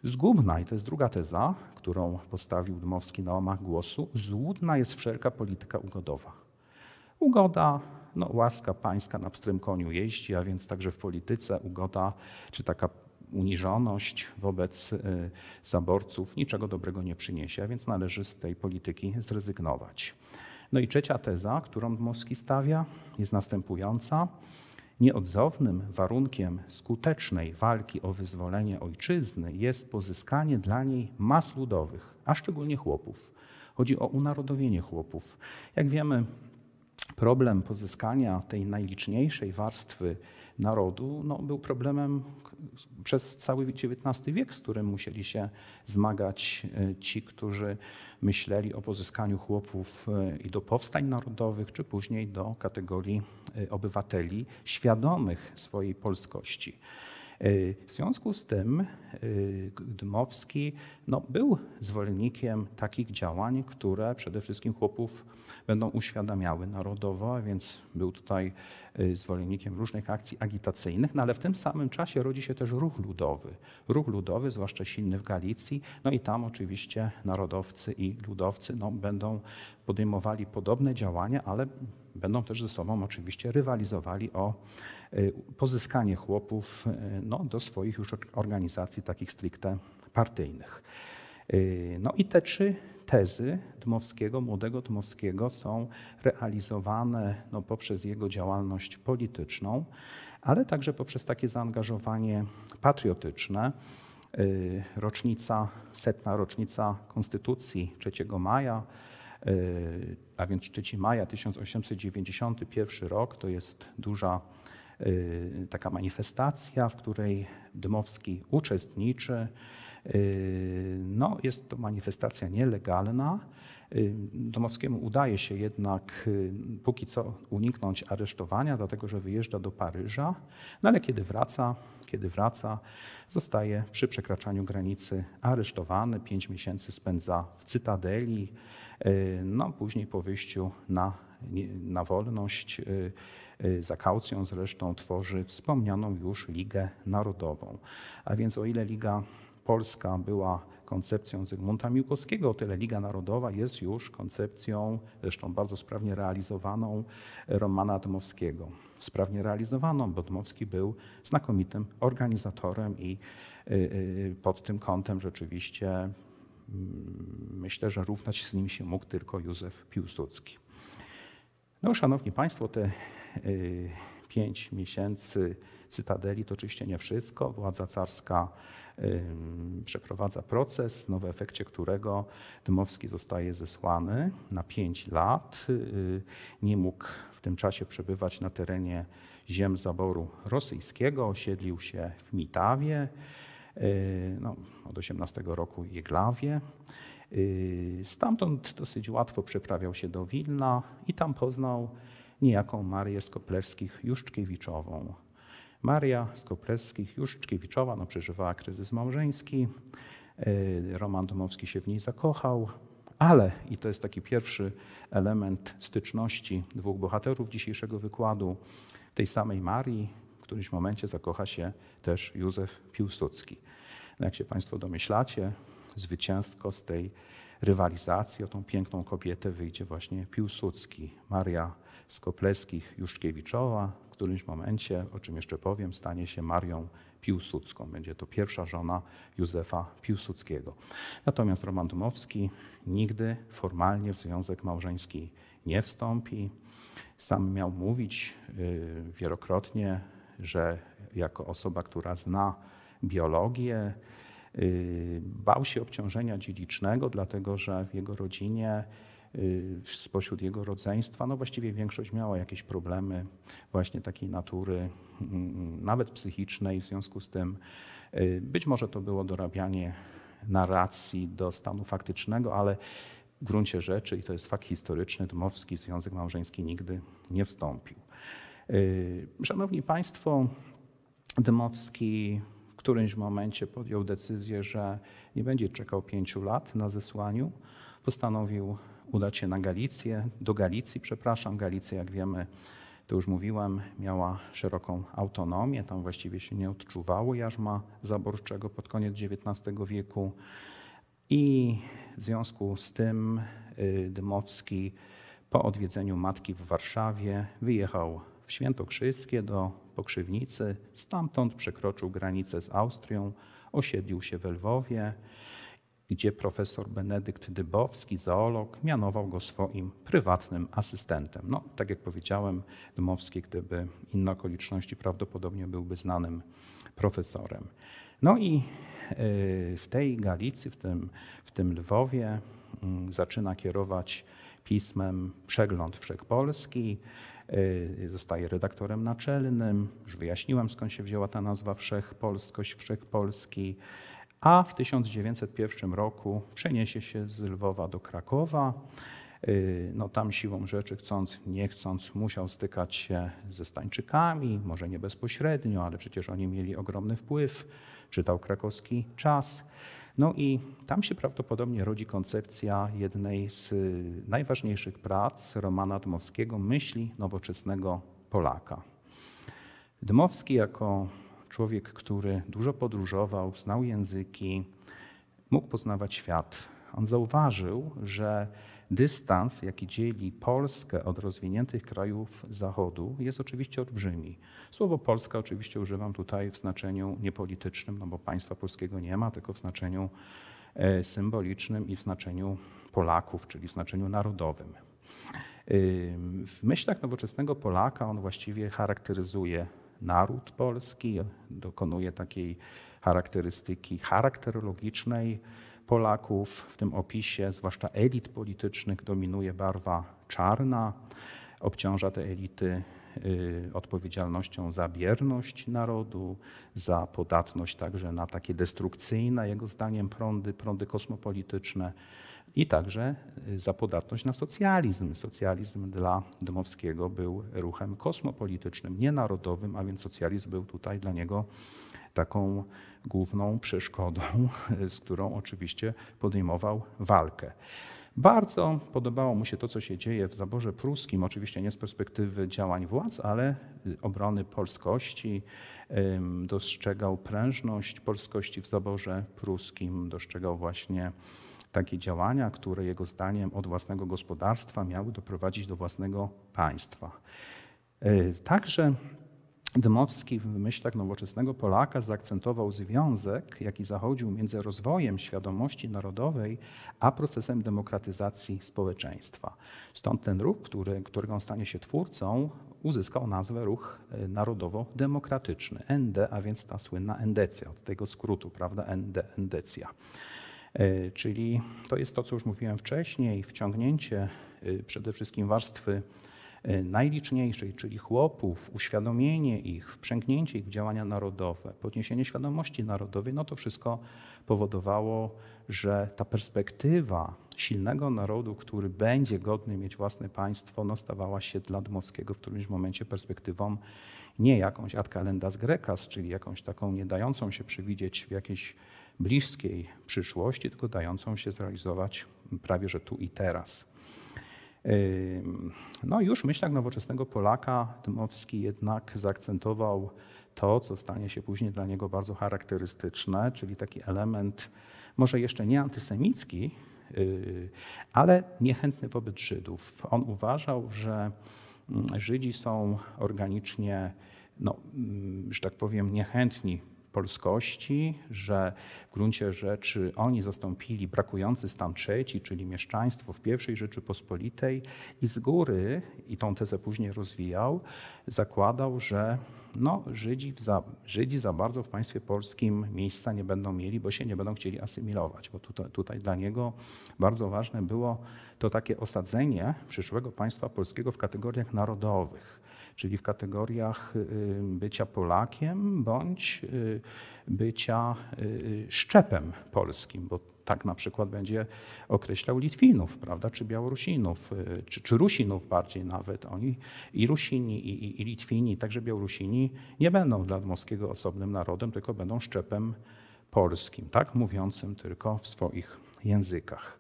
Zgubna, i to jest druga teza, którą postawił Dmowski na łamach głosu, złudna jest wszelka polityka ugodowa. Ugoda, no, łaska pańska na pstrym koniu jeździ, a więc także w polityce ugoda czy taka uniżoność wobec y, zaborców niczego dobrego nie przyniesie, a więc należy z tej polityki zrezygnować. No i trzecia teza, którą Dmowski stawia, jest następująca. Nieodzownym warunkiem skutecznej walki o wyzwolenie ojczyzny jest pozyskanie dla niej mas ludowych, a szczególnie chłopów. Chodzi o unarodowienie chłopów. Jak wiemy, problem pozyskania tej najliczniejszej warstwy narodu no, był problemem przez cały XIX wiek, z którym musieli się zmagać e, ci, którzy myśleli o pozyskaniu chłopów e, i do powstań narodowych, czy później do kategorii e, obywateli świadomych swojej polskości. E, w związku z tym e, Dmowski no, był zwolennikiem takich działań, które przede wszystkim chłopów będą uświadamiały narodowo, więc był tutaj e, zwolennikiem różnych akcji agitacyjnych, no ale w tym samym czasie rodzi się też ruch ludowy. Ruch ludowy, zwłaszcza silny w Galicji, no i tam oczywiście narodowcy i ludowcy no, będą podejmowali podobne działania, ale Będą też ze sobą oczywiście rywalizowali o y, pozyskanie chłopów y, no, do swoich już organizacji takich stricte partyjnych. Y, no i te trzy tezy Dmowskiego, młodego Dmowskiego są realizowane no, poprzez jego działalność polityczną, ale także poprzez takie zaangażowanie patriotyczne. Rocznica, setna rocznica Konstytucji 3 maja E, a więc 3 maja 1891 rok, to jest duża e, taka manifestacja, w której Dmowski uczestniczy. E, no, jest to manifestacja nielegalna, Y, Domowskiemu udaje się jednak y, póki co uniknąć aresztowania, dlatego że wyjeżdża do Paryża, no ale kiedy wraca, kiedy wraca, zostaje przy przekraczaniu granicy aresztowany, pięć miesięcy spędza w Cytadeli, y, no później po wyjściu na, na wolność za kaucją zresztą tworzy wspomnianą już Ligę Narodową. A więc o ile Liga Polska była koncepcją Zygmunta Miłkowskiego. O tyle Liga Narodowa jest już koncepcją, zresztą bardzo sprawnie realizowaną Romana Dmowskiego. Sprawnie realizowaną, bo Dmowski był znakomitym organizatorem i y, y, pod tym kątem rzeczywiście mm, myślę, że równać z nim się mógł tylko Józef Piłsudski. No, szanowni państwo, te y, pięć miesięcy cytadeli, to oczywiście nie wszystko. Władza carska przeprowadza proces, no w efekcie którego Dymowski zostaje zesłany na pięć lat. Y, nie mógł w tym czasie przebywać na terenie ziem zaboru rosyjskiego, osiedlił się w Mitawie, y, no, od 18 roku Jeglawie. Y, stamtąd dosyć łatwo przeprawiał się do Wilna i tam poznał niejaką Marię Skoplewskich-Juszczkiewiczową. Maria Skoplewskich-Juszczkiewiczowa no, przeżywała kryzys małżeński, y, Roman Domowski się w niej zakochał, ale, i to jest taki pierwszy element styczności dwóch bohaterów dzisiejszego wykładu, tej samej Marii w którymś momencie zakocha się też Józef Piłsudski. No, jak się Państwo domyślacie, zwycięstko z tej rywalizacji o tą piękną kobietę wyjdzie właśnie Piłsudski. Maria Skopleskich, Juszkiewiczowa. W którymś momencie, o czym jeszcze powiem, stanie się Marią Piłsudską. Będzie to pierwsza żona Józefa Piłsudskiego. Natomiast Roman Dmowski nigdy formalnie w związek małżeński nie wstąpi. Sam miał mówić y, wielokrotnie, że jako osoba, która zna biologię, y, bał się obciążenia dziedzicznego, dlatego że w jego rodzinie Y, spośród jego rodzeństwa, no właściwie większość miała jakieś problemy właśnie takiej natury, mm, nawet psychicznej. W związku z tym y, być może to było dorabianie narracji do stanu faktycznego, ale w gruncie rzeczy, i to jest fakt historyczny, Dmowski Związek Małżeński nigdy nie wstąpił. Y, szanowni Państwo, Dmowski w którymś momencie podjął decyzję, że nie będzie czekał pięciu lat na zesłaniu. Postanowił udać się na Galicję, do Galicji, przepraszam. Galicja, jak wiemy, to już mówiłem, miała szeroką autonomię, tam właściwie się nie odczuwało jarzma zaborczego pod koniec XIX wieku. I w związku z tym y, Dymowski po odwiedzeniu matki w Warszawie wyjechał w Świętokrzyskie do Pokrzywnicy, stamtąd przekroczył granicę z Austrią, osiedlił się we Lwowie gdzie profesor Benedykt Dybowski, zoolog, mianował go swoim prywatnym asystentem. No, tak jak powiedziałem, Dmowski, gdyby inne okoliczności, prawdopodobnie byłby znanym profesorem. No i y, w tej Galicji, w tym, w tym Lwowie, mm, zaczyna kierować pismem Przegląd Wszechpolski. Y, zostaje redaktorem naczelnym. Już wyjaśniłem, skąd się wzięła ta nazwa Wszechpolskość, Wszechpolski a w 1901 roku przeniesie się z Lwowa do Krakowa. Y, no, tam siłą rzeczy, chcąc, nie chcąc, musiał stykać się ze Stańczykami, może nie bezpośrednio, ale przecież oni mieli ogromny wpływ. Czytał krakowski czas. No i tam się prawdopodobnie rodzi koncepcja jednej z y, najważniejszych prac Romana Dmowskiego, Myśli nowoczesnego Polaka. Dmowski jako Człowiek, który dużo podróżował, znał języki, mógł poznawać świat. On zauważył, że dystans, jaki dzieli Polskę od rozwiniętych krajów Zachodu, jest oczywiście olbrzymi. Słowo Polska oczywiście używam tutaj w znaczeniu niepolitycznym, no bo państwa polskiego nie ma, tylko w znaczeniu e, symbolicznym i w znaczeniu Polaków, czyli w znaczeniu narodowym. W myślach nowoczesnego Polaka on właściwie charakteryzuje naród polski, dokonuje takiej charakterystyki charakterologicznej Polaków. W tym opisie, zwłaszcza elit politycznych, dominuje barwa czarna, obciąża te elity y, odpowiedzialnością za bierność narodu, za podatność także na takie destrukcyjne, jego zdaniem, prądy, prądy kosmopolityczne i także y, za podatność na socjalizm. Socjalizm dla Dmowskiego był ruchem kosmopolitycznym, nienarodowym, a więc socjalizm był tutaj dla niego taką główną przeszkodą, z którą oczywiście podejmował walkę. Bardzo podobało mu się to, co się dzieje w zaborze pruskim, oczywiście nie z perspektywy działań władz, ale y, obrony polskości. Dostrzegał prężność polskości w zaborze pruskim, dostrzegał właśnie takie działania, które jego zdaniem od własnego gospodarstwa miały doprowadzić do własnego państwa. E, także Dmowski w myślach nowoczesnego Polaka zaakcentował związek, jaki zachodził między rozwojem świadomości narodowej a procesem demokratyzacji społeczeństwa. Stąd ten ruch, który, którego on stanie się twórcą, uzyskał nazwę Ruch e, Narodowo-Demokratyczny, ND, a więc ta słynna endecja, od tego skrótu, prawda, ND, endecja. E, czyli to jest to, co już mówiłem wcześniej, wciągnięcie e, przede wszystkim warstwy e, najliczniejszej, czyli chłopów, uświadomienie ich, wprzęgnięcie ich w działania narodowe, podniesienie świadomości narodowej, no to wszystko powodowało, że ta perspektywa silnego narodu, który będzie godny mieć własne państwo, no stawała się dla Dmowskiego w którymś momencie perspektywą nie jakąś ad calendas grecas, czyli jakąś taką nie dającą się przewidzieć w jakiejś bliskiej przyszłości, tylko dającą się zrealizować prawie że tu i teraz. No już w myślach nowoczesnego Polaka Dmowski jednak zaakcentował to, co stanie się później dla niego bardzo charakterystyczne, czyli taki element może jeszcze nie antysemicki, yy, ale niechętny wobec Żydów. On uważał, że mm, Żydzi są organicznie, no, mm, że tak powiem, niechętni polskości, że w gruncie rzeczy oni zastąpili brakujący stan trzeci, czyli mieszczaństwo w pierwszej Rzeczypospolitej i z góry, i tą tezę później rozwijał, zakładał, że no, Żydzi, za, Żydzi za bardzo w państwie polskim miejsca nie będą mieli, bo się nie będą chcieli asymilować. Bo tutaj, tutaj dla niego bardzo ważne było to takie osadzenie przyszłego państwa polskiego w kategoriach narodowych czyli w kategoriach y, bycia Polakiem bądź y, bycia y, szczepem polskim, bo tak na przykład będzie określał Litwinów, prawda, czy Białorusinów, czy, czy Rusinów bardziej nawet. Oni i Rusini, i, i, i Litwini, także Białorusini nie będą dla Dmowskiego osobnym narodem, tylko będą szczepem polskim, tak, mówiącym tylko w swoich językach.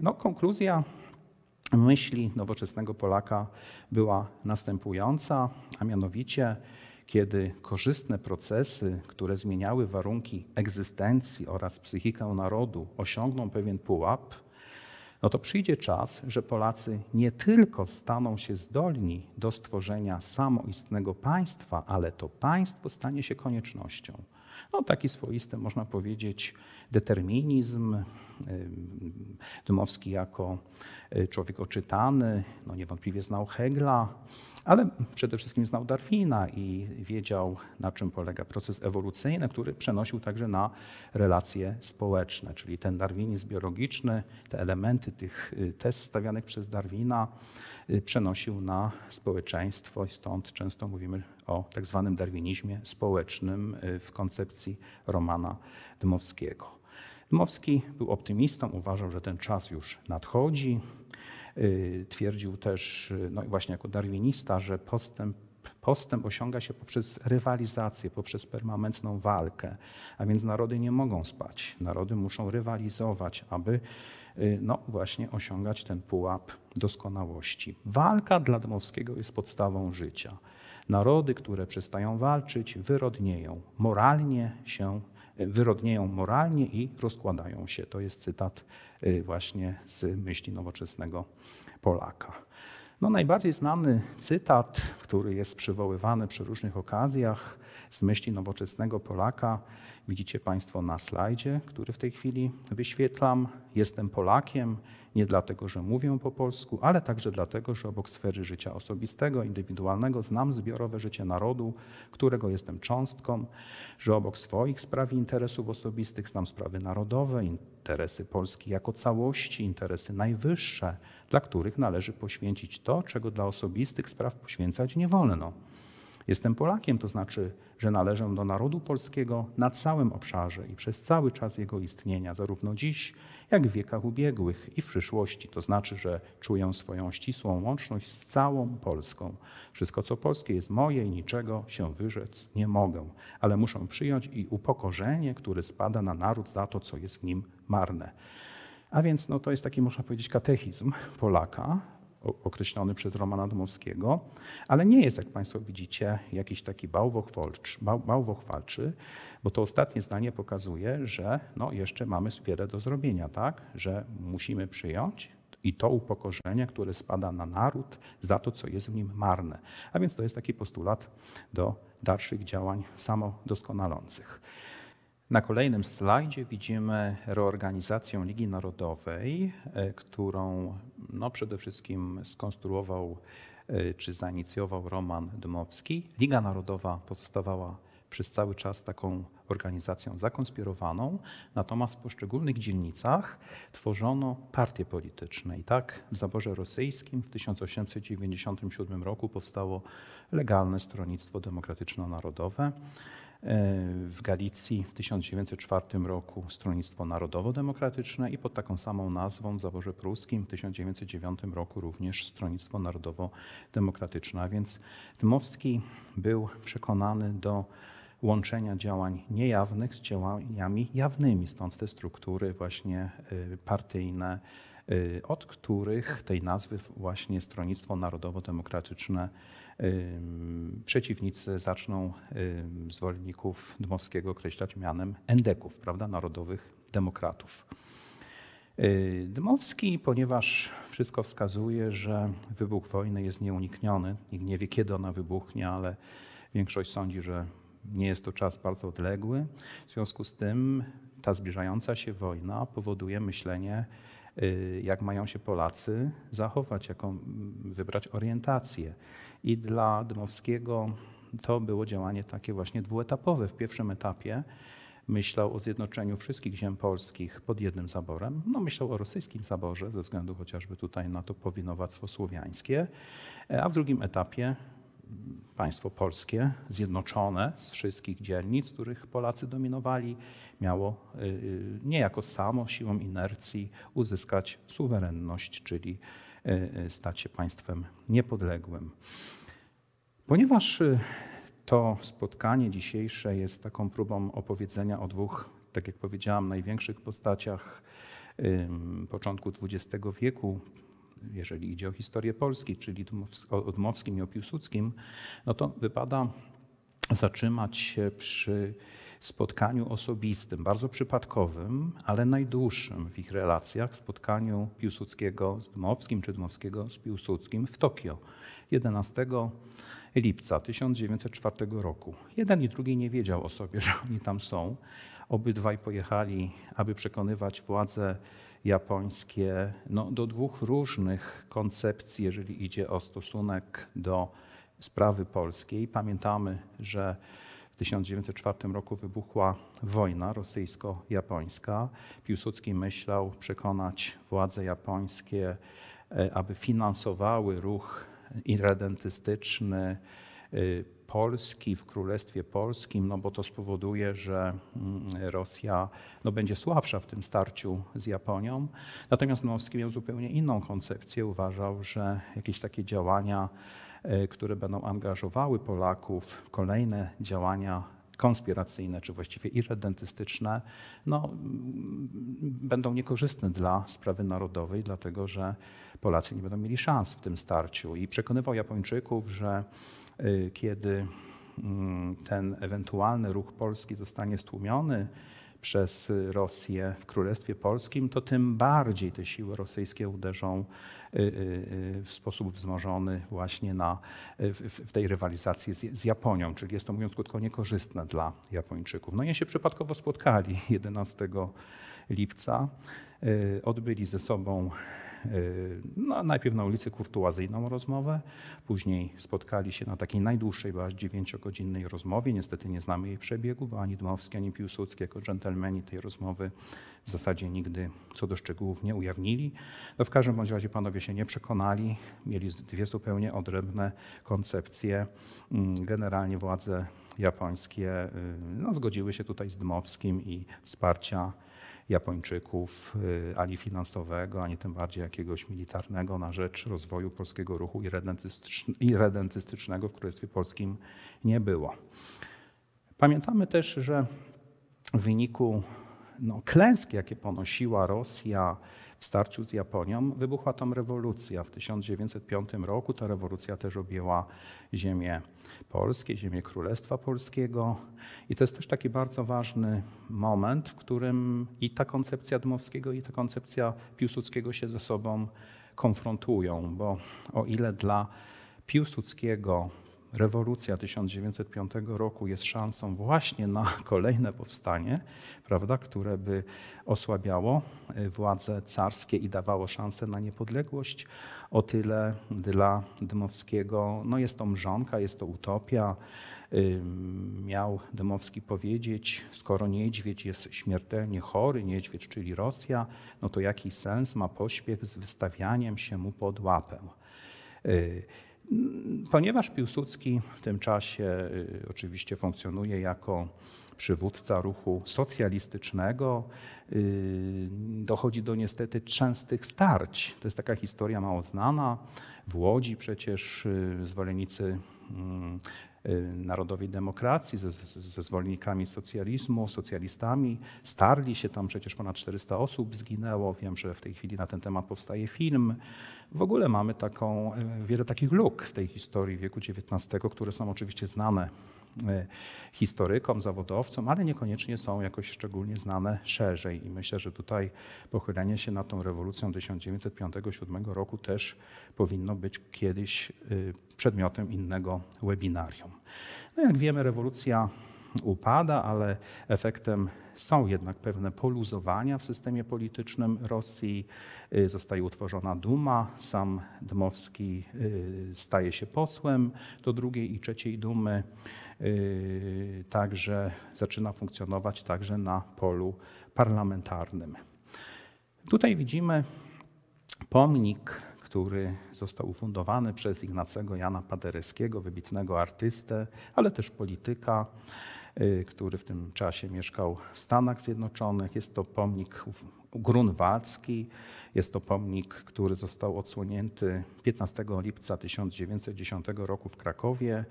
No, konkluzja myśli nowoczesnego Polaka była następująca, a mianowicie kiedy korzystne procesy, które zmieniały warunki egzystencji oraz psychikę narodu, osiągną pewien pułap, no to przyjdzie czas, że Polacy nie tylko staną się zdolni do stworzenia samoistnego państwa, ale to państwo stanie się koniecznością. No, taki swoisty, można powiedzieć, determinizm. Dymowski jako e, człowiek oczytany, no niewątpliwie znał Hegla, ale przede wszystkim znał Darwina i wiedział, na czym polega proces ewolucyjny, który przenosił także na relacje społeczne, czyli ten darwinizm biologiczny, te elementy tych y, test stawianych przez Darwina Y, przenosił na społeczeństwo i stąd często mówimy o tak zwanym darwinizmie społecznym y, w koncepcji Romana Dmowskiego. Dmowski był optymistą, uważał, że ten czas już nadchodzi. Y, twierdził też, no właśnie jako darwinista, że postęp Postęp osiąga się poprzez rywalizację, poprzez permanentną walkę, a więc narody nie mogą spać. Narody muszą rywalizować, aby Y, no właśnie osiągać ten pułap doskonałości. Walka dla Dmowskiego jest podstawą życia. Narody, które przestają walczyć, wyrodnieją, moralnie się y, wyrodnieją moralnie i rozkładają się. To jest cytat y, właśnie z myśli nowoczesnego Polaka. No, najbardziej znany cytat, który jest przywoływany przy różnych okazjach z myśli nowoczesnego Polaka, Widzicie Państwo na slajdzie, który w tej chwili wyświetlam. Jestem Polakiem nie dlatego, że mówię po polsku, ale także dlatego, że obok sfery życia osobistego, indywidualnego znam zbiorowe życie narodu, którego jestem cząstką, że obok swoich spraw i interesów osobistych znam sprawy narodowe, interesy Polski jako całości, interesy najwyższe, dla których należy poświęcić to, czego dla osobistych spraw poświęcać nie wolno. Jestem Polakiem, to znaczy, że należę do narodu polskiego na całym obszarze i przez cały czas jego istnienia, zarówno dziś, jak w wiekach ubiegłych i w przyszłości. To znaczy, że czuję swoją ścisłą łączność z całą Polską. Wszystko, co polskie, jest moje i niczego się wyrzec nie mogę, ale muszę przyjąć i upokorzenie, które spada na naród za to, co jest w nim marne. A więc no, to jest taki, można powiedzieć, katechizm Polaka, określony przez Romana Domowskiego, ale nie jest, jak Państwo widzicie, jakiś taki bałwochwalczy, bałwochwalczy bo to ostatnie zdanie pokazuje, że no, jeszcze mamy wiele do zrobienia, tak? że musimy przyjąć i to upokorzenie, które spada na naród za to, co jest w nim marne. A więc to jest taki postulat do dalszych działań samodoskonalących. Na kolejnym slajdzie widzimy reorganizację Ligi Narodowej, e, którą no przede wszystkim skonstruował e, czy zainicjował Roman Dmowski. Liga Narodowa pozostawała przez cały czas taką organizacją zakonspirowaną, natomiast w poszczególnych dzielnicach tworzono partie polityczne. I tak w zaborze rosyjskim w 1897 roku powstało legalne Stronnictwo Demokratyczno-Narodowe. E, w Galicji w 1904 roku Stronnictwo Narodowo-Demokratyczne i pod taką samą nazwą w Zaborze Pruskim w 1909 roku również Stronnictwo Narodowo-Demokratyczne. więc Dmowski był przekonany do łączenia działań niejawnych z działaniami jawnymi, stąd te struktury właśnie e, partyjne, e, od których tej nazwy właśnie Stronnictwo Narodowo-Demokratyczne przeciwnicy zaczną zwolenników Dmowskiego określać mianem endeków, prawda, narodowych demokratów. Y, dmowski, ponieważ wszystko wskazuje, że wybuch wojny jest nieunikniony, nikt nie wie kiedy ona wybuchnie, ale większość sądzi, że nie jest to czas bardzo odległy. W związku z tym ta zbliżająca się wojna powoduje myślenie, y, jak mają się Polacy zachować, jaką mm, wybrać orientację. I dla Dmowskiego to było działanie takie właśnie dwuetapowe. W pierwszym etapie myślał o zjednoczeniu wszystkich ziem polskich pod jednym zaborem. No, myślał o rosyjskim zaborze ze względu chociażby tutaj na to powinowactwo słowiańskie, e, a w drugim etapie mm, państwo polskie zjednoczone z wszystkich dzielnic, których Polacy dominowali, miało y, y, niejako samo siłą inercji uzyskać suwerenność, czyli y, stać się państwem niepodległym. Ponieważ y, to spotkanie dzisiejsze jest taką próbą opowiedzenia o dwóch, tak jak powiedziałam, największych postaciach początku XX wieku, jeżeli idzie o historię Polski, czyli o Dmowskim i o Piłsudskim, no to wypada zatrzymać się przy spotkaniu osobistym, bardzo przypadkowym, ale najdłuższym w ich relacjach, spotkaniu Piłsudskiego z Dmowskim czy Dmowskiego z Piłsudskim w Tokio 11 lipca 1904 roku. Jeden i drugi nie wiedział o sobie, że oni tam są. Obydwaj pojechali, aby przekonywać władze japońskie no, do dwóch różnych koncepcji, jeżeli idzie o stosunek do sprawy polskiej. Pamiętamy, że w 1904 roku wybuchła wojna rosyjsko-japońska. Piłsudski myślał przekonać władze japońskie, e, aby finansowały ruch iredentystyczny y, Polski, w Królestwie Polskim, no bo to spowoduje, że mm, Rosja no, będzie słabsza w tym starciu z Japonią. Natomiast Nowski miał zupełnie inną koncepcję. Uważał, że jakieś takie działania, y, które będą angażowały Polaków w kolejne działania konspiracyjne, czy właściwie irredentystyczne, no, mm, będą niekorzystne dla sprawy narodowej, dlatego że Polacy nie będą mieli szans w tym starciu. I przekonywał Japończyków, że y, kiedy mm, ten ewentualny ruch Polski zostanie stłumiony, przez Rosję w Królestwie Polskim, to tym bardziej te siły rosyjskie uderzą y, y, y, w sposób wzmożony właśnie na, w, w tej rywalizacji z, z, Japonią, czyli jest to mówiąc krótko niekorzystne dla Japończyków. No i się przypadkowo spotkali 11 lipca, odbyli ze sobą Y, no, najpierw na ulicy kurtuazyjną rozmowę, później spotkali się na takiej najdłuższej, bo aż dziewięciogodzinnej rozmowie. Niestety nie znamy jej przebiegu, bo ani Dmowski, ani Piłsudski jako dżentelmeni tej rozmowy w zasadzie nigdy co do szczegółów nie ujawnili. No, w każdym bądź razie panowie się nie przekonali, mieli dwie zupełnie odrębne koncepcje. Mm, generalnie władze japońskie y, no, zgodziły się tutaj z Dmowskim i wsparcia Japończyków, y, ani finansowego, ani tym bardziej jakiegoś militarnego na rzecz rozwoju polskiego ruchu irredencystycznego w Królestwie Polskim nie było. Pamiętamy też, że w wyniku no, klęski, jakie ponosiła Rosja, w starciu z Japonią, wybuchła tam rewolucja. W 1905 roku ta rewolucja też objęła ziemię polskie, ziemię Królestwa Polskiego. I to jest też taki bardzo ważny moment, w którym i ta koncepcja Dmowskiego, i ta koncepcja Piłsudskiego się ze sobą konfrontują, bo o ile dla Piłsudskiego rewolucja 1905 roku jest szansą właśnie na kolejne powstanie, prawda, które by osłabiało e, władze carskie i dawało szansę na niepodległość. O tyle dla Dmowskiego no jest to mrzonka, jest to utopia. E, miał Dmowski powiedzieć, skoro niedźwiedź jest śmiertelnie chory, niedźwiedź, czyli Rosja, no to jaki sens ma pośpiech z wystawianiem się mu pod łapę. E, Ponieważ Piłsudski w tym czasie y, oczywiście funkcjonuje jako przywódca ruchu socjalistycznego, y, dochodzi do niestety częstych starć. To jest taka historia mało znana. W Łodzi przecież y, zwolennicy mm, Y, narodowej Demokracji, ze, ze zwolennikami socjalizmu, socjalistami. Starli się tam, przecież ponad 400 osób zginęło. Wiem, że w tej chwili na ten temat powstaje film. W ogóle mamy taką, y, wiele takich luk w tej historii wieku XIX, które są oczywiście znane E, historykom, zawodowcom, ale niekoniecznie są jakoś szczególnie znane szerzej. I myślę, że tutaj pochylenie się nad tą rewolucją 1905-1907 roku też powinno być kiedyś e, przedmiotem innego webinarium. No jak wiemy, rewolucja upada, ale efektem są jednak pewne poluzowania w systemie politycznym Rosji. E, zostaje utworzona Duma, sam Dmowski staje się posłem do drugiej i trzeciej Dumy. Yy, także zaczyna funkcjonować także na polu parlamentarnym. Tutaj widzimy pomnik, który został ufundowany przez Ignacego Jana Paderewskiego, wybitnego artystę, ale też polityka, yy, który w tym czasie mieszkał w Stanach Zjednoczonych. Jest to pomnik grunwaldzki jest to pomnik, który został odsłonięty 15 lipca 1910 roku w Krakowie.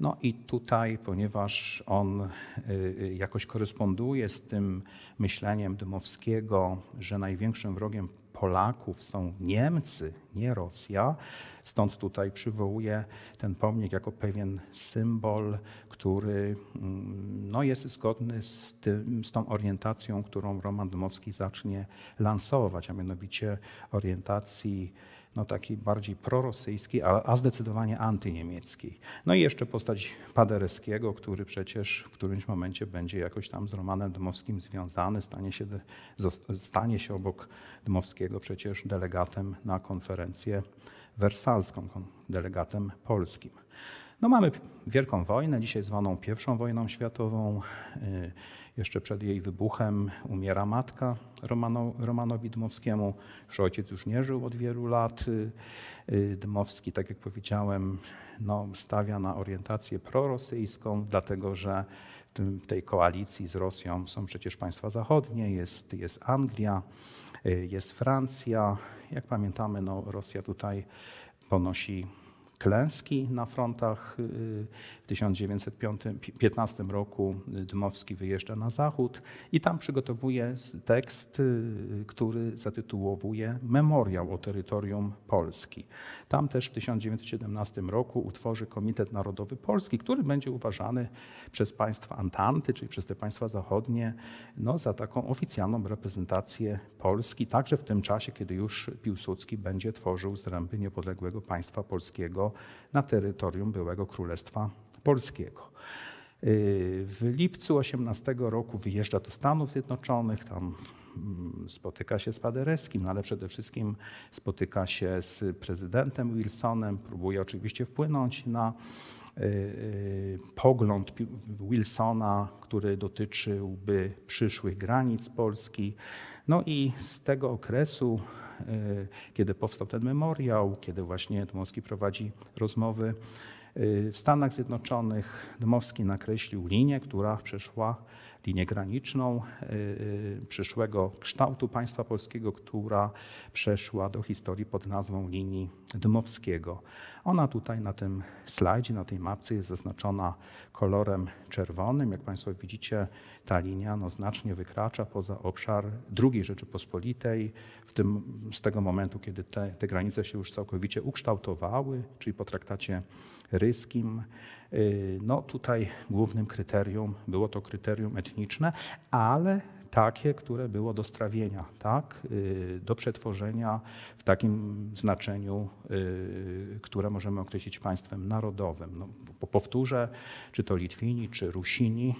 No i tutaj, ponieważ on y, y, jakoś koresponduje z tym myśleniem Dymowskiego, że największym wrogiem Polaków są Niemcy, nie Rosja. Stąd tutaj przywołuję ten pomnik jako pewien symbol, który mm, no, jest zgodny z, tym, z tą orientacją, którą Roman Dmowski zacznie lansować, a mianowicie orientacji no taki bardziej prorosyjski, a, a zdecydowanie antyniemiecki. No i jeszcze postać Paderewskiego, który przecież w którymś momencie będzie jakoś tam z Romanem Dmowskim związany, stanie się, stanie się obok Dmowskiego przecież delegatem na konferencję wersalską, delegatem polskim. No mamy Wielką Wojnę, dzisiaj zwaną pierwszą wojną światową. Y, jeszcze przed jej wybuchem umiera matka Romano, Romanowi Dmowskiemu. Już ojciec już nie żył od wielu lat. Y, y, Dmowski, tak jak powiedziałem, no, stawia na orientację prorosyjską, dlatego że w tej koalicji z Rosją są przecież państwa zachodnie, jest, jest Anglia, jest Francja. Jak pamiętamy, no, Rosja tutaj ponosi klęski na frontach. Y, w 1915 roku Dmowski wyjeżdża na zachód i tam przygotowuje tekst, y, który zatytułowuje Memoriał o terytorium Polski. Tam też w 1917 roku utworzy Komitet Narodowy Polski, który będzie uważany przez państwa Antanty, czyli przez te państwa zachodnie, no, za taką oficjalną reprezentację Polski, także w tym czasie, kiedy już Piłsudski będzie tworzył zręby niepodległego państwa polskiego na terytorium byłego Królestwa Polskiego. Y, w lipcu 18 roku wyjeżdża do Stanów Zjednoczonych, tam mm, spotyka się z Padereskim, no ale przede wszystkim spotyka się z prezydentem Wilsonem, próbuje oczywiście wpłynąć na y, y, pogląd Wilsona, który dotyczyłby przyszłych granic Polski. No i z tego okresu Y, kiedy powstał ten memoriał, kiedy właśnie Dmowski prowadzi rozmowy y, w Stanach Zjednoczonych. Dmowski nakreślił linię, która przeszła linię graniczną y, y, przyszłego kształtu państwa polskiego, która przeszła do historii pod nazwą linii Dmowskiego. Ona tutaj na tym slajdzie, na tej mapce jest zaznaczona kolorem czerwonym. Jak Państwo widzicie, ta linia no, znacznie wykracza poza obszar II Rzeczypospolitej. W tym, z tego momentu, kiedy te, te granice się już całkowicie ukształtowały, czyli po traktacie ryskim, Y, no tutaj głównym kryterium było to kryterium etniczne, ale takie, które było do strawienia, tak? Y, do przetworzenia w takim znaczeniu, y, które możemy określić państwem narodowym. No, powtórzę, czy to Litwini, czy Rusini,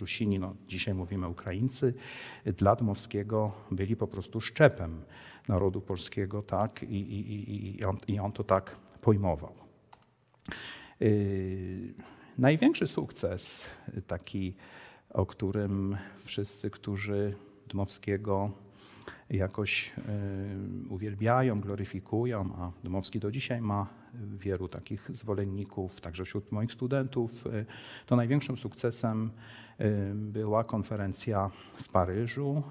Rusini, no, dzisiaj mówimy Ukraińcy, dla Dmowskiego byli po prostu szczepem narodu polskiego tak? I, i, i, i on, i on to tak pojmował. Y, największy sukces, y, taki o którym wszyscy, którzy Dmowskiego jakoś y, uwielbiają, gloryfikują, a Dmowski do dzisiaj ma wielu takich zwolenników, także wśród moich studentów, to największym sukcesem była konferencja w Paryżu,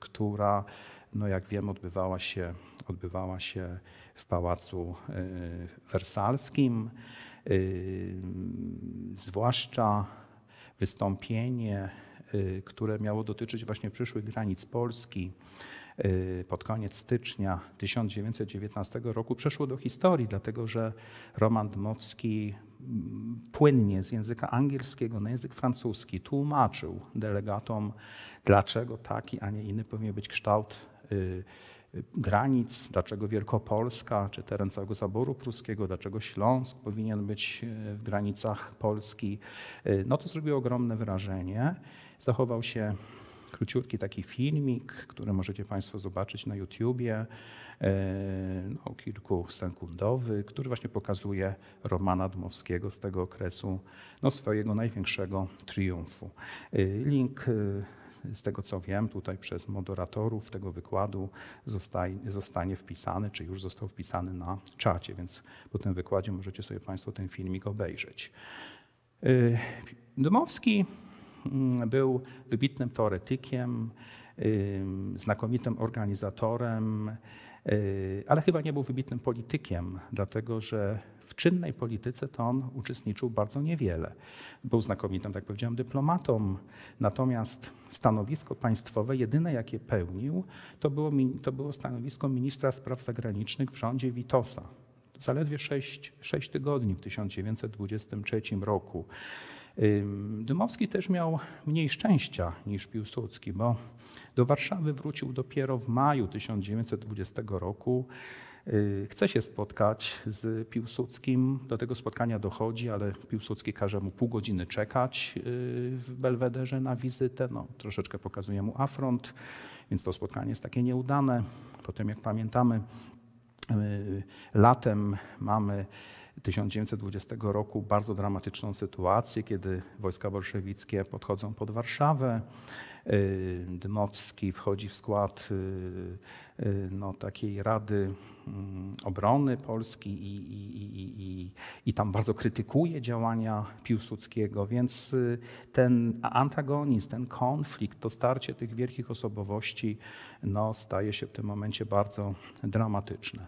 która, no jak wiem, odbywała się odbywała się w Pałacu e, Wersalskim. E, zwłaszcza wystąpienie, e, które miało dotyczyć właśnie przyszłych granic Polski pod koniec stycznia 1919 roku przeszło do historii, dlatego że Roman Dmowski mm, płynnie z języka angielskiego na język francuski tłumaczył delegatom, dlaczego taki, a nie inny powinien być kształt y, granic, dlaczego Wielkopolska czy teren całego zaboru pruskiego, dlaczego Śląsk powinien być e, w granicach Polski. E, no to zrobiło ogromne wrażenie. Zachował się króciutki taki filmik, który możecie Państwo zobaczyć na YouTubie, e, no, kilkusekundowy, który właśnie pokazuje Romana Dmowskiego z tego okresu, no, swojego największego triumfu. Link z tego co wiem, tutaj przez moderatorów tego wykładu zostaje, zostanie wpisany, czy już został wpisany na czacie, więc po tym wykładzie możecie sobie Państwo ten filmik obejrzeć. Y, Domowski mm, był wybitnym teoretykiem, y, znakomitym organizatorem, y, ale chyba nie był wybitnym politykiem, dlatego że w czynnej polityce to on uczestniczył bardzo niewiele. Był znakomitym, tak powiedziałem, dyplomatą, natomiast stanowisko państwowe, jedyne jakie pełnił, to było, to było stanowisko ministra spraw zagranicznych w rządzie Witosa. Zaledwie 6, 6 tygodni w 1923 roku. Dymowski też miał mniej szczęścia niż Piłsudski, bo do Warszawy wrócił dopiero w maju 1920 roku Y, Chce się spotkać z Piłsudskim, do tego spotkania dochodzi, ale Piłsudski każe mu pół godziny czekać y, w Belwederze na wizytę. No, troszeczkę pokazuje mu afront, więc to spotkanie jest takie nieudane. Potem, jak pamiętamy, y, latem mamy 1920 roku bardzo dramatyczną sytuację, kiedy wojska bolszewickie podchodzą pod Warszawę. Y, Dmowski wchodzi w skład y, y, no, takiej Rady mm, Obrony Polski i, i, i, i, i tam bardzo krytykuje działania Piłsudskiego, więc ten antagonizm, ten konflikt, to starcie tych wielkich osobowości no, staje się w tym momencie bardzo dramatyczne.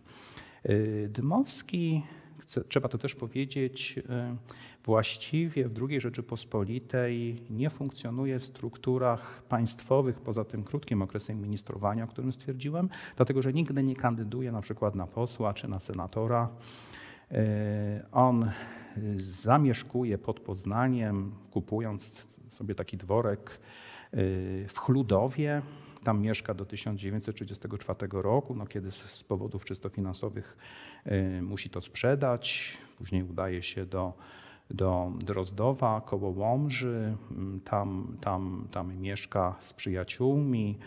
Dmowski chcę, trzeba to też powiedzieć, e, właściwie w II Rzeczypospolitej nie funkcjonuje w strukturach państwowych, poza tym krótkim okresem ministrowania, o którym stwierdziłem, dlatego że nigdy nie kandyduje na przykład na posła czy na senatora. E, on e, zamieszkuje pod Poznaniem, kupując sobie taki dworek w Chludowie, tam mieszka do 1934 roku, no kiedy z powodów czysto finansowych y, musi to sprzedać. Później udaje się do, do Drozdowa koło Łomży. Mm, tam, tam, tam mieszka z przyjaciółmi.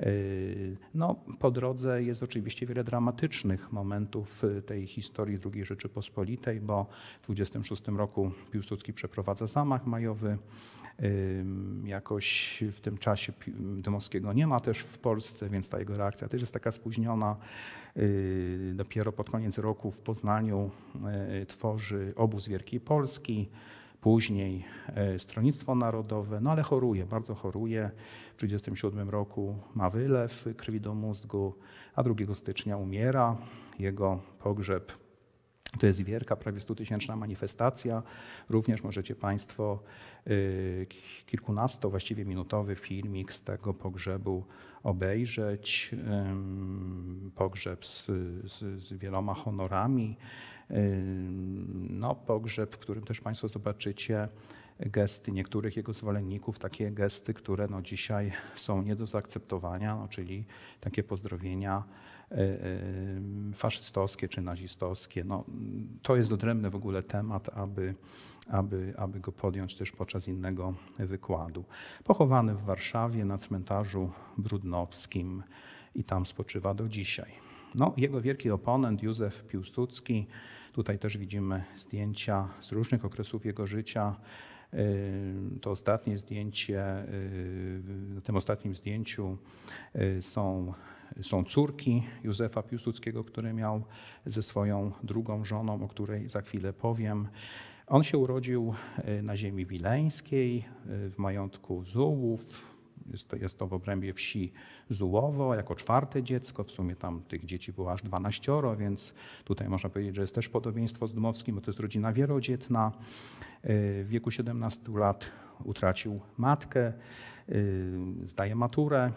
Yy, no, po drodze jest oczywiście wiele dramatycznych momentów y, tej historii II Rzeczypospolitej, bo w 26 roku Piłsudski przeprowadza zamach majowy. Jakoś w tym czasie Dymowskiego nie ma też w Polsce, więc ta jego reakcja też jest taka spóźniona. Yy, dopiero pod koniec roku w Poznaniu y, tworzy obóz Wielkiej Polski później e, Stronnictwo Narodowe, no ale choruje, bardzo choruje. W 1937 roku ma wylew krwi do mózgu, a 2 stycznia umiera. Jego pogrzeb to jest wielka, prawie 100-tysięczna manifestacja. Również możecie Państwo y, kilkunasto, właściwie minutowy filmik z tego pogrzebu obejrzeć. Pogrzeb z, z, z wieloma honorami. No, pogrzeb, w którym też Państwo zobaczycie gesty niektórych jego zwolenników, takie gesty, które no dzisiaj są nie do zaakceptowania, no czyli takie pozdrowienia e, e, faszystowskie czy nazistowskie. No, to jest odrębny w ogóle temat, aby, aby, aby go podjąć też podczas innego wykładu. Pochowany w Warszawie na cmentarzu brudnowskim i tam spoczywa do dzisiaj. No, jego wielki oponent Józef Piłsudski, tutaj też widzimy zdjęcia z różnych okresów jego życia. Yy, to ostatnie zdjęcie, na yy, tym ostatnim zdjęciu yy, są, są córki Józefa Piłsudskiego, które miał ze swoją drugą żoną, o której za chwilę powiem. On się urodził na ziemi wileńskiej w majątku Zułów, jest to, jest to w obrębie wsi Zułowo, jako czwarte dziecko. W sumie tam tych dzieci było aż 12, więc tutaj można powiedzieć, że jest też podobieństwo z Dmowskim, bo to jest rodzina wielodzietna. E, w wieku 17 lat utracił matkę, e, zdaje maturę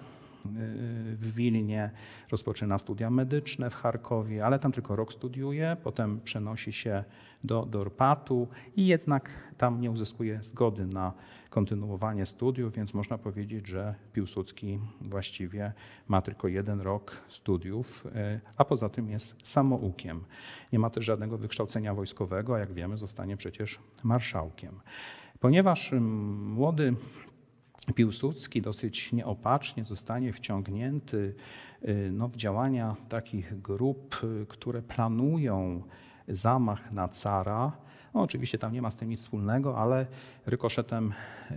w Wilnie, rozpoczyna studia medyczne w Charkowie, ale tam tylko rok studiuje, potem przenosi się do Dorpatu i jednak tam nie uzyskuje zgody na kontynuowanie studiów, więc można powiedzieć, że Piłsudski właściwie ma tylko jeden rok studiów, a poza tym jest samoukiem. Nie ma też żadnego wykształcenia wojskowego, a jak wiemy, zostanie przecież marszałkiem. Ponieważ mm, młody Piłsudski dosyć nieopatrznie zostanie wciągnięty y, no, w działania takich grup, y, które planują zamach na cara. No, oczywiście tam nie ma z tym nic wspólnego, ale rykoszetem y,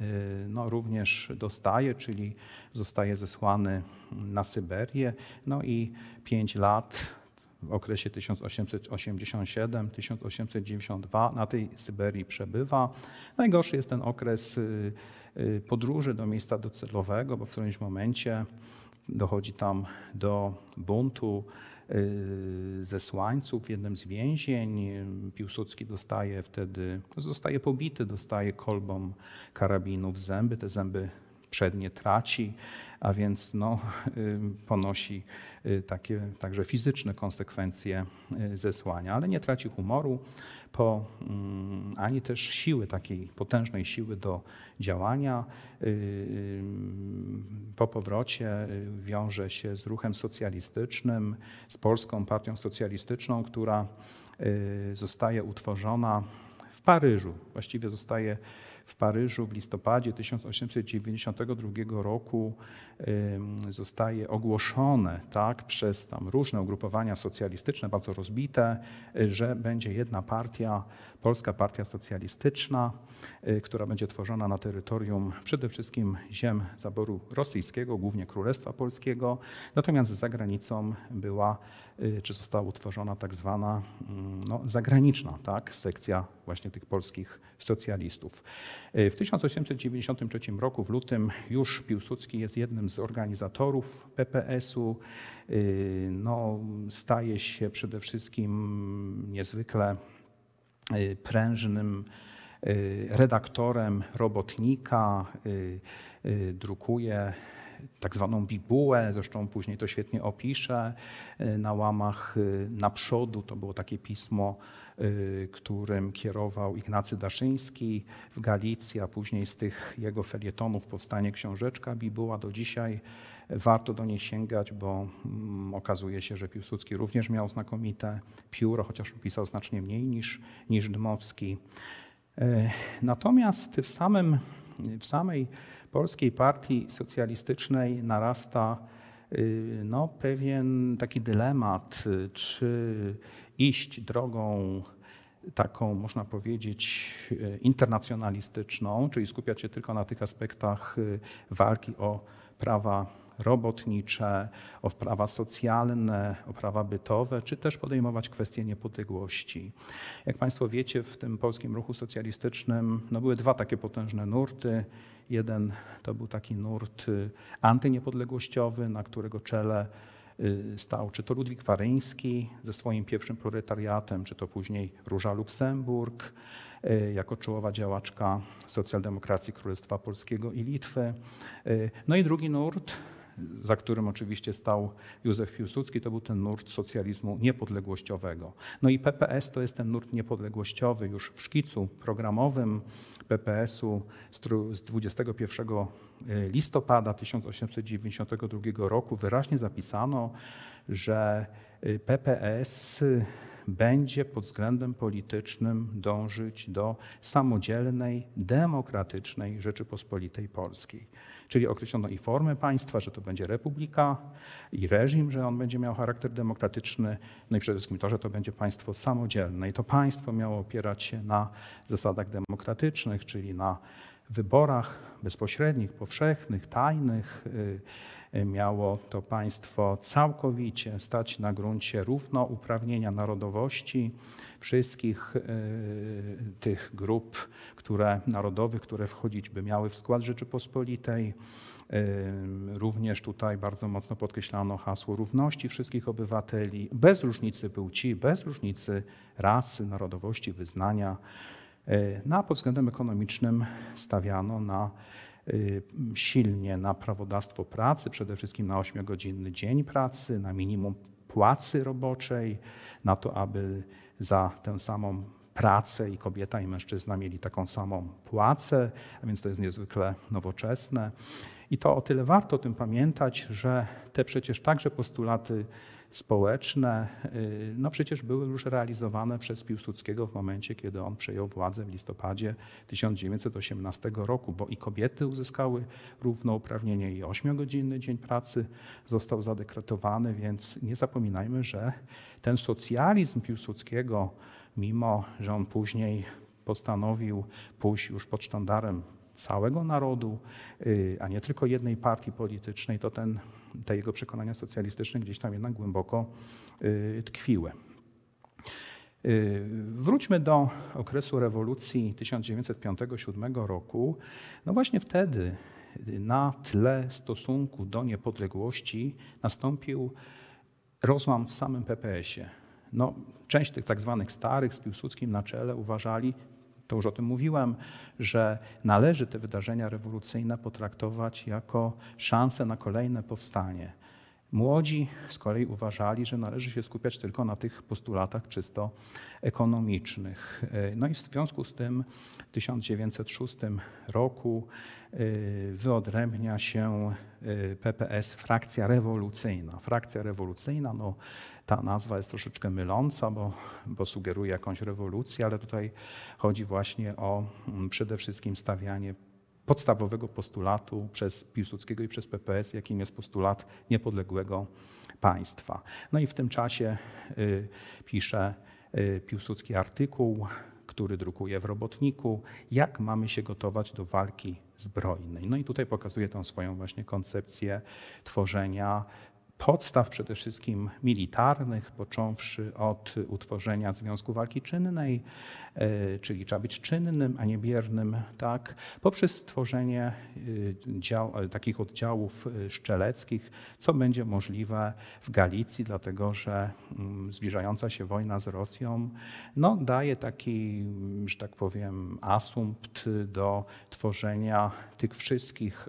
no, również dostaje, czyli zostaje zesłany na Syberię. No i pięć lat w okresie 1887-1892 na tej Syberii przebywa. Najgorszy jest ten okres y, y, podróży do miejsca docelowego, bo w którymś momencie dochodzi tam do buntu y, zesłańców w jednym z więzień. Piłsudski dostaje wtedy, zostaje pobity, dostaje kolbą karabinu w zęby. Te zęby przednie traci, a więc no, y, ponosi y, takie także fizyczne konsekwencje y, zesłania, ale nie traci humoru, po, mm, ani też siły, takiej potężnej siły do działania. Po powrocie wiąże się z ruchem socjalistycznym, z Polską Partią Socjalistyczną, która zostaje utworzona w Paryżu. Właściwie zostaje w Paryżu w listopadzie 1892 roku zostaje ogłoszone tak, przez tam różne ugrupowania socjalistyczne, bardzo rozbite, y, że będzie jedna partia, Polska Partia Socjalistyczna, y, która będzie tworzona na terytorium przede wszystkim ziem zaboru rosyjskiego, głównie Królestwa Polskiego. Natomiast za granicą była, y, czy została utworzona tak zwana mm, no, zagraniczna tak, sekcja właśnie tych polskich socjalistów. W 1893 roku w lutym już Piłsudski jest jednym z z organizatorów PPS-u. Y, no, staje się przede wszystkim niezwykle y, prężnym y, redaktorem robotnika, drukuje tak zwaną bibułę, zresztą później to świetnie opiszę, na łamach naprzodu, to było takie pismo Y, którym kierował Ignacy Daszyński w Galicji, a później z tych jego felietonów powstanie książeczka Bibuła do dzisiaj. Warto do niej sięgać, bo mm, okazuje się, że Piłsudski również miał znakomite pióro, chociaż pisał znacznie mniej niż, niż Dmowski. Y, natomiast w, samym, w samej Polskiej Partii Socjalistycznej narasta Y, no, pewien taki dylemat, y, czy iść drogą taką, można powiedzieć, y, internacjonalistyczną, czyli skupiać się tylko na tych aspektach walki o prawa robotnicze, o prawa socjalne, o prawa bytowe, czy też podejmować kwestie niepodległości. Jak Państwo wiecie, w tym polskim ruchu socjalistycznym no, były dwa takie potężne nurty. Jeden to był taki nurt y, antyniepodległościowy, na którego czele y, stał czy to Ludwik Waryński ze swoim pierwszym proletariatem, czy to później Róża Luksemburg y, jako czołowa działaczka socjaldemokracji Królestwa Polskiego i Litwy. No i drugi nurt za którym oczywiście stał Józef Piłsudski, to był ten nurt socjalizmu niepodległościowego. No i PPS to jest ten nurt niepodległościowy już w szkicu programowym PPS-u z 21 e, listopada 1892 roku wyraźnie zapisano, że e, PPS będzie pod względem politycznym dążyć do samodzielnej, demokratycznej Rzeczypospolitej Polskiej. Czyli określono i formę państwa, że to będzie republika, i reżim, że on będzie miał charakter demokratyczny, no i przede wszystkim to, że to będzie państwo samodzielne. I to państwo miało opierać się na zasadach demokratycznych, czyli na wyborach bezpośrednich, powszechnych, tajnych. Yy, miało to państwo całkowicie stać na gruncie równouprawnienia narodowości wszystkich e, tych grup, które narodowych, które wchodzić by miały w skład Rzeczypospolitej. E, również tutaj bardzo mocno podkreślano hasło równości wszystkich obywateli, bez różnicy płci, bez różnicy rasy, narodowości, wyznania. E, na no pod względem ekonomicznym stawiano na Y, silnie na prawodawstwo pracy, przede wszystkim na 8-godzinny dzień pracy, na minimum płacy roboczej, na to, aby za tę samą pracę i kobieta i mężczyzna mieli taką samą płacę, a więc to jest niezwykle nowoczesne. I to o tyle warto o tym pamiętać, że te przecież także postulaty społeczne, y, no przecież były już realizowane przez Piłsudskiego w momencie, kiedy on przejął władzę w listopadzie 1918 roku, bo i kobiety uzyskały równouprawnienie i ośmiogodzinny dzień pracy został zadekretowany, więc nie zapominajmy, że ten socjalizm Piłsudskiego, mimo że on później postanowił pójść już pod sztandarem całego narodu, y, a nie tylko jednej partii politycznej, to ten, te jego przekonania socjalistyczne gdzieś tam jednak głęboko y, tkwiły. Y, wróćmy do okresu rewolucji 1905-1907 roku. No właśnie wtedy na tle stosunku do niepodległości nastąpił rozłam w samym PPS-ie. No, część tych tak zwanych starych z Piłsudskim na czele uważali, to już o tym mówiłem, że należy te wydarzenia rewolucyjne potraktować jako szansę na kolejne powstanie. Młodzi z kolei uważali, że należy się skupiać tylko na tych postulatach czysto ekonomicznych. E, no i w związku z tym w 1906 roku e, wyodrębnia się e, PPS frakcja rewolucyjna. Frakcja rewolucyjna, no ta nazwa jest troszeczkę myląca, bo, bo sugeruje jakąś rewolucję, ale tutaj chodzi właśnie o mm, przede wszystkim stawianie podstawowego postulatu przez Piłsudskiego i przez PPS, jakim jest postulat niepodległego państwa. No i w tym czasie y, pisze y, Piłsudski artykuł, który drukuje w robotniku, jak mamy się gotować do walki zbrojnej. No i tutaj pokazuje tą swoją właśnie koncepcję tworzenia podstaw przede wszystkim militarnych, począwszy od utworzenia Związku Walki Czynnej, e, czyli trzeba być czynnym, a nie biernym, tak, poprzez stworzenie e, dział, e, takich oddziałów szczeleckich, co będzie możliwe w Galicji, dlatego że mm, zbliżająca się wojna z Rosją no, daje taki, mm, że tak powiem, asumpt do tworzenia tych wszystkich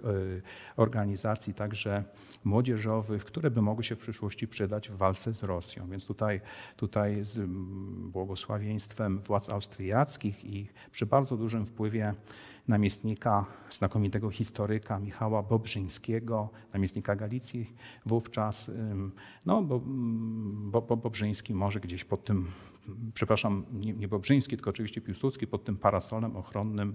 organizacji, także młodzieżowych, które by mogły się w przyszłości przydać w walce z Rosją. Więc tutaj, tutaj z mm, błogosławieństwem władz austriackich i przy bardzo dużym wpływie namiestnika, znakomitego historyka Michała Bobrzyńskiego, namiestnika Galicji wówczas. No, bo, mm, bo, bo Bobrzyński może gdzieś pod tym, przepraszam, nie, nie Bobrzyński, tylko oczywiście Piłsudski, pod tym parasolem ochronnym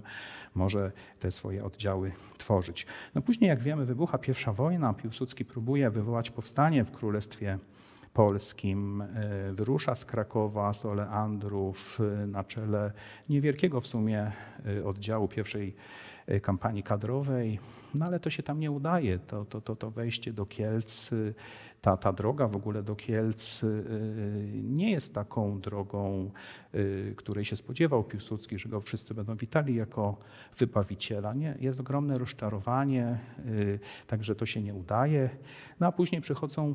może te swoje oddziały tworzyć. No później, jak wiemy, wybucha pierwsza wojna, Piłsudski próbuje wywołać powstanie w Królestwie polskim. E, wyrusza z Krakowa, z Oleandrów e, na czele niewielkiego w sumie e, oddziału pierwszej kampanii kadrowej, no ale to się tam nie udaje. To, to, to, to wejście do Kielc, ta, ta droga w ogóle do Kielc nie jest taką drogą, której się spodziewał Piłsudski, że go wszyscy będą witali jako wybawiciela. Nie, jest ogromne rozczarowanie, także to się nie udaje. No a później przychodzą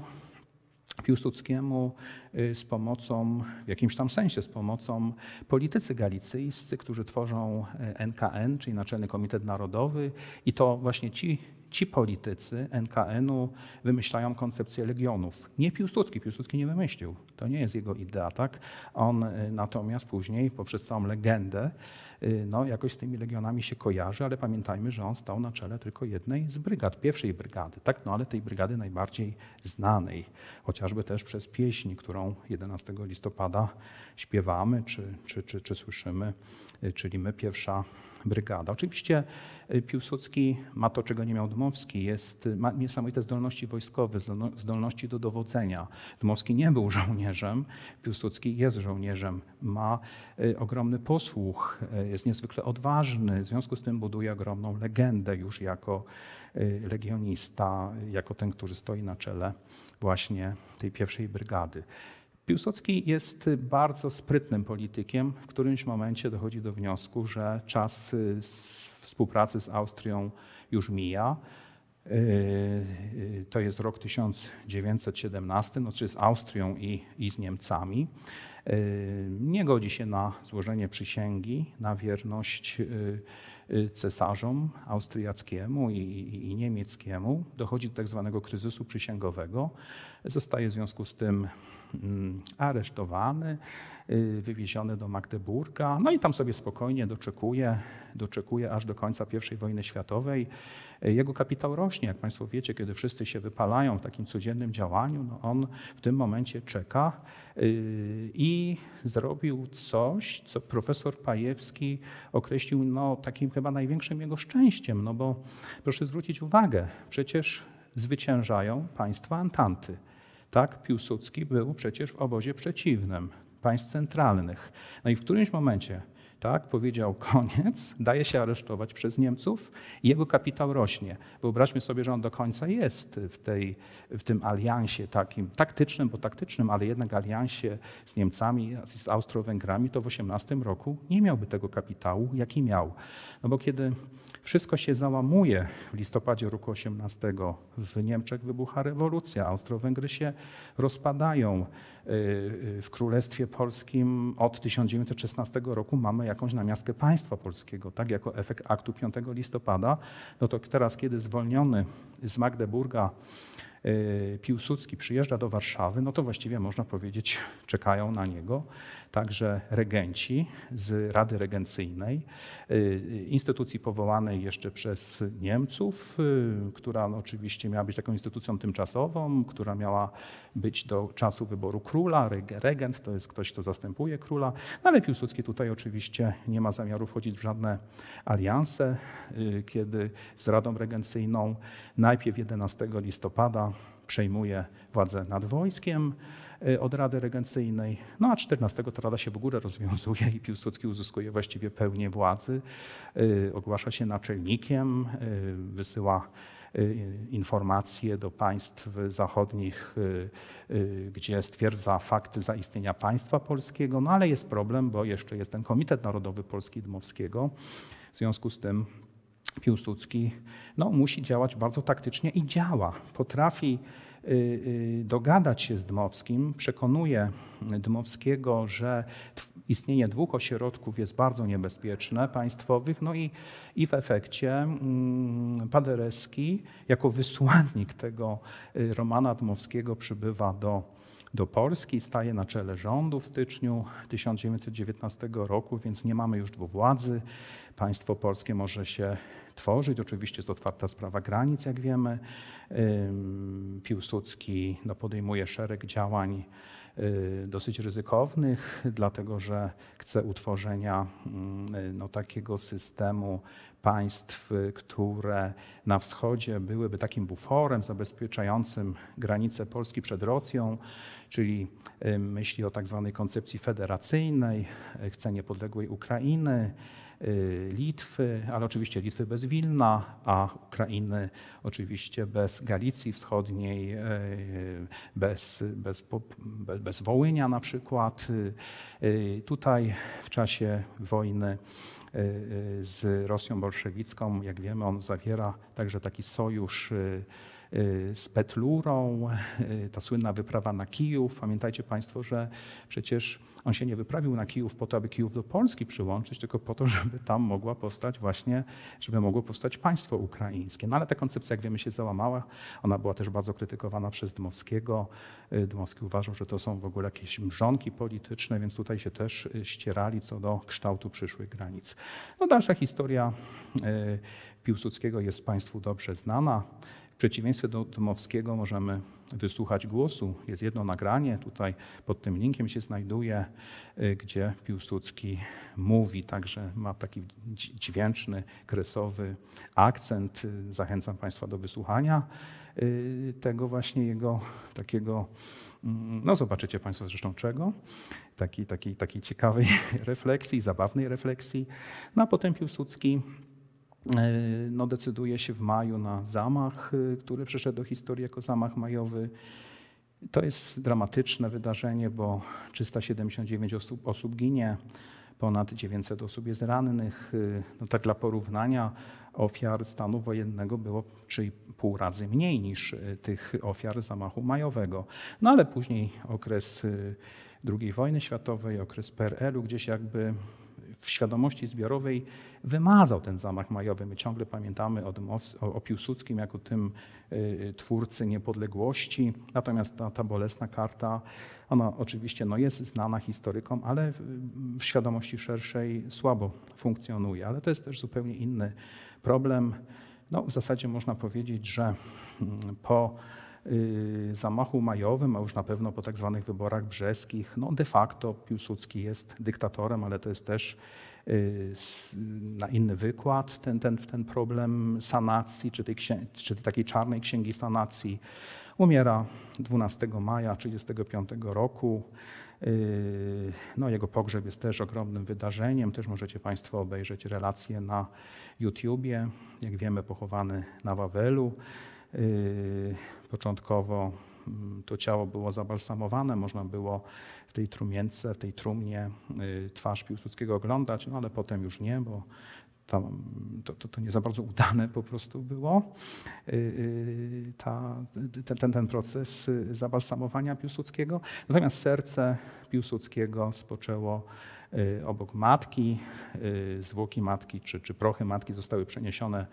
Piłsudskiemu y, z pomocą, w jakimś tam sensie z pomocą politycy galicyjscy, którzy tworzą NKN, y, czyli Naczelny Komitet Narodowy i to właśnie ci, ci politycy NKN-u wymyślają koncepcję legionów. Nie Piłsudski, Piłsudski nie wymyślił, to nie jest jego idea, tak? On y, natomiast później poprzez całą legendę Y, no, jakoś z tymi legionami się kojarzy, ale pamiętajmy, że on stał na czele tylko jednej z brygad, pierwszej brygady, tak? no, ale tej brygady najbardziej znanej, chociażby też przez pieśń, którą 11 listopada śpiewamy czy, czy, czy, czy słyszymy, y, czyli my pierwsza brygada. Oczywiście y, Piłsudski ma to, czego nie miał Dmowski, jest, ma niesamowite zdolności wojskowe, zdolności do dowodzenia. Dmowski nie był żołnierzem, Piłsudski jest żołnierzem, ma y, ogromny posłuch, y, jest niezwykle odważny, w związku z tym buduje ogromną legendę już jako legionista, jako ten, który stoi na czele właśnie tej pierwszej brygady. Piłsudski jest bardzo sprytnym politykiem. W którymś momencie dochodzi do wniosku, że czas y, współpracy z Austrią już mija. Y, y, to jest rok 1917, no, czyli z Austrią i, i z Niemcami. Nie godzi się na złożenie przysięgi, na wierność cesarzom austriackiemu i, i, i niemieckiemu. Dochodzi do tak zwanego kryzysu przysięgowego. Zostaje w związku z tym Mm, aresztowany, y, wywieziony do Magdeburga, no i tam sobie spokojnie doczekuje, doczekuje aż do końca I wojny światowej. Y, jego kapitał rośnie, jak Państwo wiecie, kiedy wszyscy się wypalają w takim codziennym działaniu, no on w tym momencie czeka y, i zrobił coś, co profesor Pajewski określił no, takim chyba największym jego szczęściem, no bo proszę zwrócić uwagę, przecież zwyciężają państwa Antanty. Tak, Piłsudski był przecież w obozie przeciwnym państw centralnych. No i w którymś momencie tak, powiedział koniec, daje się aresztować przez Niemców i jego kapitał rośnie. Wyobraźmy sobie, że on do końca jest w, tej, w tym aliansie takim taktycznym, bo taktycznym, ale jednak aliansie z Niemcami, z Austro-Węgrami, to w 18 roku nie miałby tego kapitału, jaki miał. No bo kiedy wszystko się załamuje. W listopadzie roku 18 w Niemczech wybucha rewolucja, Austro-Węgry się rozpadają. Y, y, w Królestwie Polskim od 1916 roku mamy jakąś namiastkę państwa polskiego, tak jako efekt aktu 5 listopada. No to teraz, kiedy zwolniony z Magdeburga y, Piłsudski przyjeżdża do Warszawy, no to właściwie można powiedzieć, czekają na niego także regenci z Rady Regencyjnej, y, instytucji powołanej jeszcze przez Niemców, y, która oczywiście miała być taką instytucją tymczasową, która miała być do czasu wyboru króla. Regent to jest ktoś, kto zastępuje króla, no ale Piłsudski tutaj oczywiście nie ma zamiaru wchodzić w żadne alianse, y, kiedy z Radą Regencyjną najpierw 11 listopada przejmuje władzę nad wojskiem, Y, od Rady Regencyjnej. No a 14 to Rada się w ogóle rozwiązuje i Piłsudski uzyskuje właściwie pełnię władzy. Y, ogłasza się naczelnikiem, y, wysyła informacje do państw zachodnich, gdzie stwierdza fakty zaistnienia państwa polskiego, no ale jest problem, bo jeszcze jest ten Komitet Narodowy Polski Dmowskiego. W związku z tym Piłsudski no, musi działać bardzo taktycznie i działa. Potrafi Y, y, dogadać się z Dmowskim, przekonuje Dmowskiego, że istnienie dwóch ośrodków jest bardzo niebezpieczne, państwowych, no i, i w efekcie mm, Paderewski jako wysłannik tego y, Romana Dmowskiego przybywa do do Polski, staje na czele rządu w styczniu 1919 roku, więc nie mamy już władzy. Państwo polskie może się tworzyć. Oczywiście jest otwarta sprawa granic, jak wiemy. Piłsudski no, podejmuje szereg działań Y, dosyć ryzykownych, dlatego że chce utworzenia mm, y, no, takiego systemu państw, y, które na wschodzie byłyby takim buforem zabezpieczającym granice Polski przed Rosją, czyli myśli o tak zwanej koncepcji federacyjnej, chce niepodległej Ukrainy, Y, Litwy, ale oczywiście Litwy bez Wilna, a Ukrainy oczywiście bez Galicji Wschodniej, y, bez, bez, bez Wołynia na przykład. Y, tutaj w czasie wojny z Rosją bolszewicką, jak wiemy, on zawiera także taki sojusz z Petlurą, ta słynna wyprawa na Kijów. Pamiętajcie Państwo, że przecież on się nie wyprawił na Kijów po to, aby Kijów do Polski przyłączyć, tylko po to, żeby tam mogła powstać właśnie, żeby mogło powstać państwo ukraińskie. No ale ta koncepcja, jak wiemy, się załamała. Ona była też bardzo krytykowana przez Dmowskiego. Y, Dmowski uważał, że to są w ogóle jakieś mrzonki polityczne, więc tutaj się też y, ścierali co do kształtu przyszłych granic. No dalsza historia y, Piłsudskiego jest Państwu dobrze znana. W przeciwieństwie do domowskiego, możemy wysłuchać głosu. Jest jedno nagranie, tutaj pod tym linkiem się znajduje, y, gdzie Piłsudski mówi, także ma taki dźwięczny, kresowy akcent. Y, zachęcam Państwa do wysłuchania y, tego właśnie jego takiego, mm, no zobaczycie Państwo zresztą czego, takiej taki, taki ciekawej refleksji, zabawnej refleksji. No a potem Piłsudski E, no, decyduje się w maju na zamach, e, który przyszedł do historii jako zamach majowy. To jest dramatyczne wydarzenie, bo 379 osób, osób ginie, ponad 900 osób jest rannych. E, no, tak dla porównania, ofiar stanu wojennego było 3,5 razy mniej niż tych ofiar zamachu majowego. No ale później okres II wojny światowej, okres PRL-u, gdzieś jakby w świadomości zbiorowej wymazał ten zamach majowy. My ciągle pamiętamy o, o, o Piłsudskim jako tym y, twórcy niepodległości, natomiast ta, ta bolesna karta, ona oczywiście no, jest znana historykom, ale w, w świadomości szerszej słabo funkcjonuje. Ale to jest też zupełnie inny problem. No, w zasadzie można powiedzieć, że mm, po Y, zamachu majowym, a już na pewno po tak zwanych wyborach brzeskich, no de facto Piłsudski jest dyktatorem, ale to jest też y, na inny wykład ten, ten, ten problem sanacji, czy, tej, czy takiej czarnej księgi sanacji. Umiera 12 maja 1935 roku. Y, no, jego pogrzeb jest też ogromnym wydarzeniem. Też możecie Państwo obejrzeć relacje na YouTubie. Jak wiemy, pochowany na Wawelu. Yy, początkowo mm, to ciało było zabalsamowane, można było w tej trumience, w tej trumnie yy, twarz Piłsudskiego oglądać, no ale potem już nie, bo tam, to, to, to, nie za bardzo udane po prostu było. Yy, ta, ten, ten proces zabalsamowania Piłsudskiego. Natomiast serce Piłsudskiego spoczęło obok matki. Zwłoki matki czy, czy prochy matki zostały przeniesione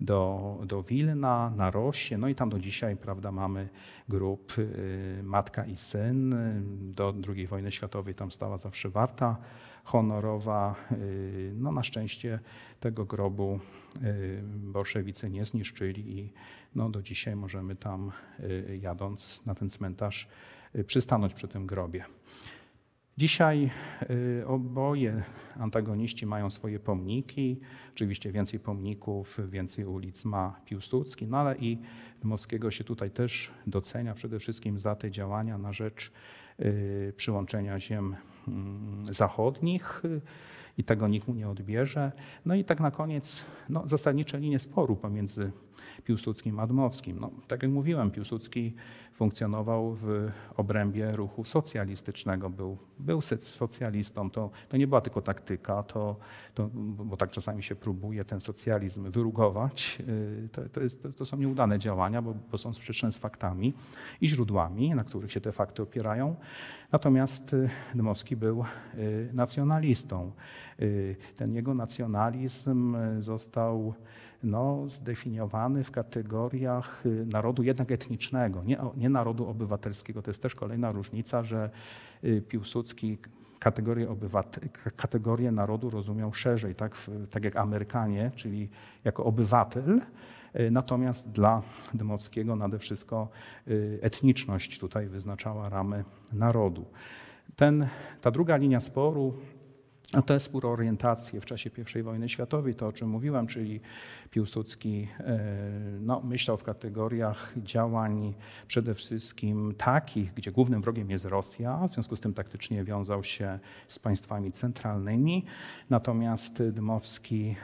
do, do Wilna, na Rosie, no i tam do dzisiaj prawda, mamy grup y, Matka i Syn. Do II wojny światowej tam stała zawsze warta honorowa. Y, no na szczęście tego grobu y, bolszewicy nie zniszczyli i no do dzisiaj możemy tam jadąc na ten cmentarz przystanąć przy tym grobie. Dzisiaj y, oboje antagoniści mają swoje pomniki. Oczywiście więcej pomników, więcej ulic ma Piłsudski, no ale i Dmowskiego się tutaj też docenia przede wszystkim za te działania na rzecz y, przyłączenia ziem mm, zachodnich i tego nikt mu nie odbierze. No i tak na koniec no, zasadnicze linie sporu pomiędzy Piłsudskim a Admowskim. No, tak jak mówiłem, Piłsudski funkcjonował w obrębie ruchu socjalistycznego, był, był socjalistą, to, to nie była tylko taktyka, to, to, bo tak czasami się próbuje ten socjalizm wyrugować. Y, to, to, jest, to, to są nieudane działania, bo, bo są sprzeczne z faktami i źródłami, na których się te fakty opierają. Natomiast y, Dmowski był y, nacjonalistą. Y, ten jego nacjonalizm y, został no, zdefiniowany w kategoriach y, narodu jednak etnicznego, nie, nie narodu obywatelskiego. To jest też kolejna różnica, że Piłsudski kategorie, obywat- kategorie narodu rozumiał szerzej, tak, tak jak Amerykanie, czyli jako obywatel. Natomiast dla Dymowskiego nade wszystko etniczność tutaj wyznaczała ramy narodu. Ten, ta druga linia sporu a to jest spór orientację w czasie I wojny światowej, to o czym mówiłem, czyli Piłsudski e, no, myślał w kategoriach działań przede wszystkim takich, gdzie głównym wrogiem jest Rosja, w związku z tym taktycznie wiązał się z państwami centralnymi, natomiast Dmowski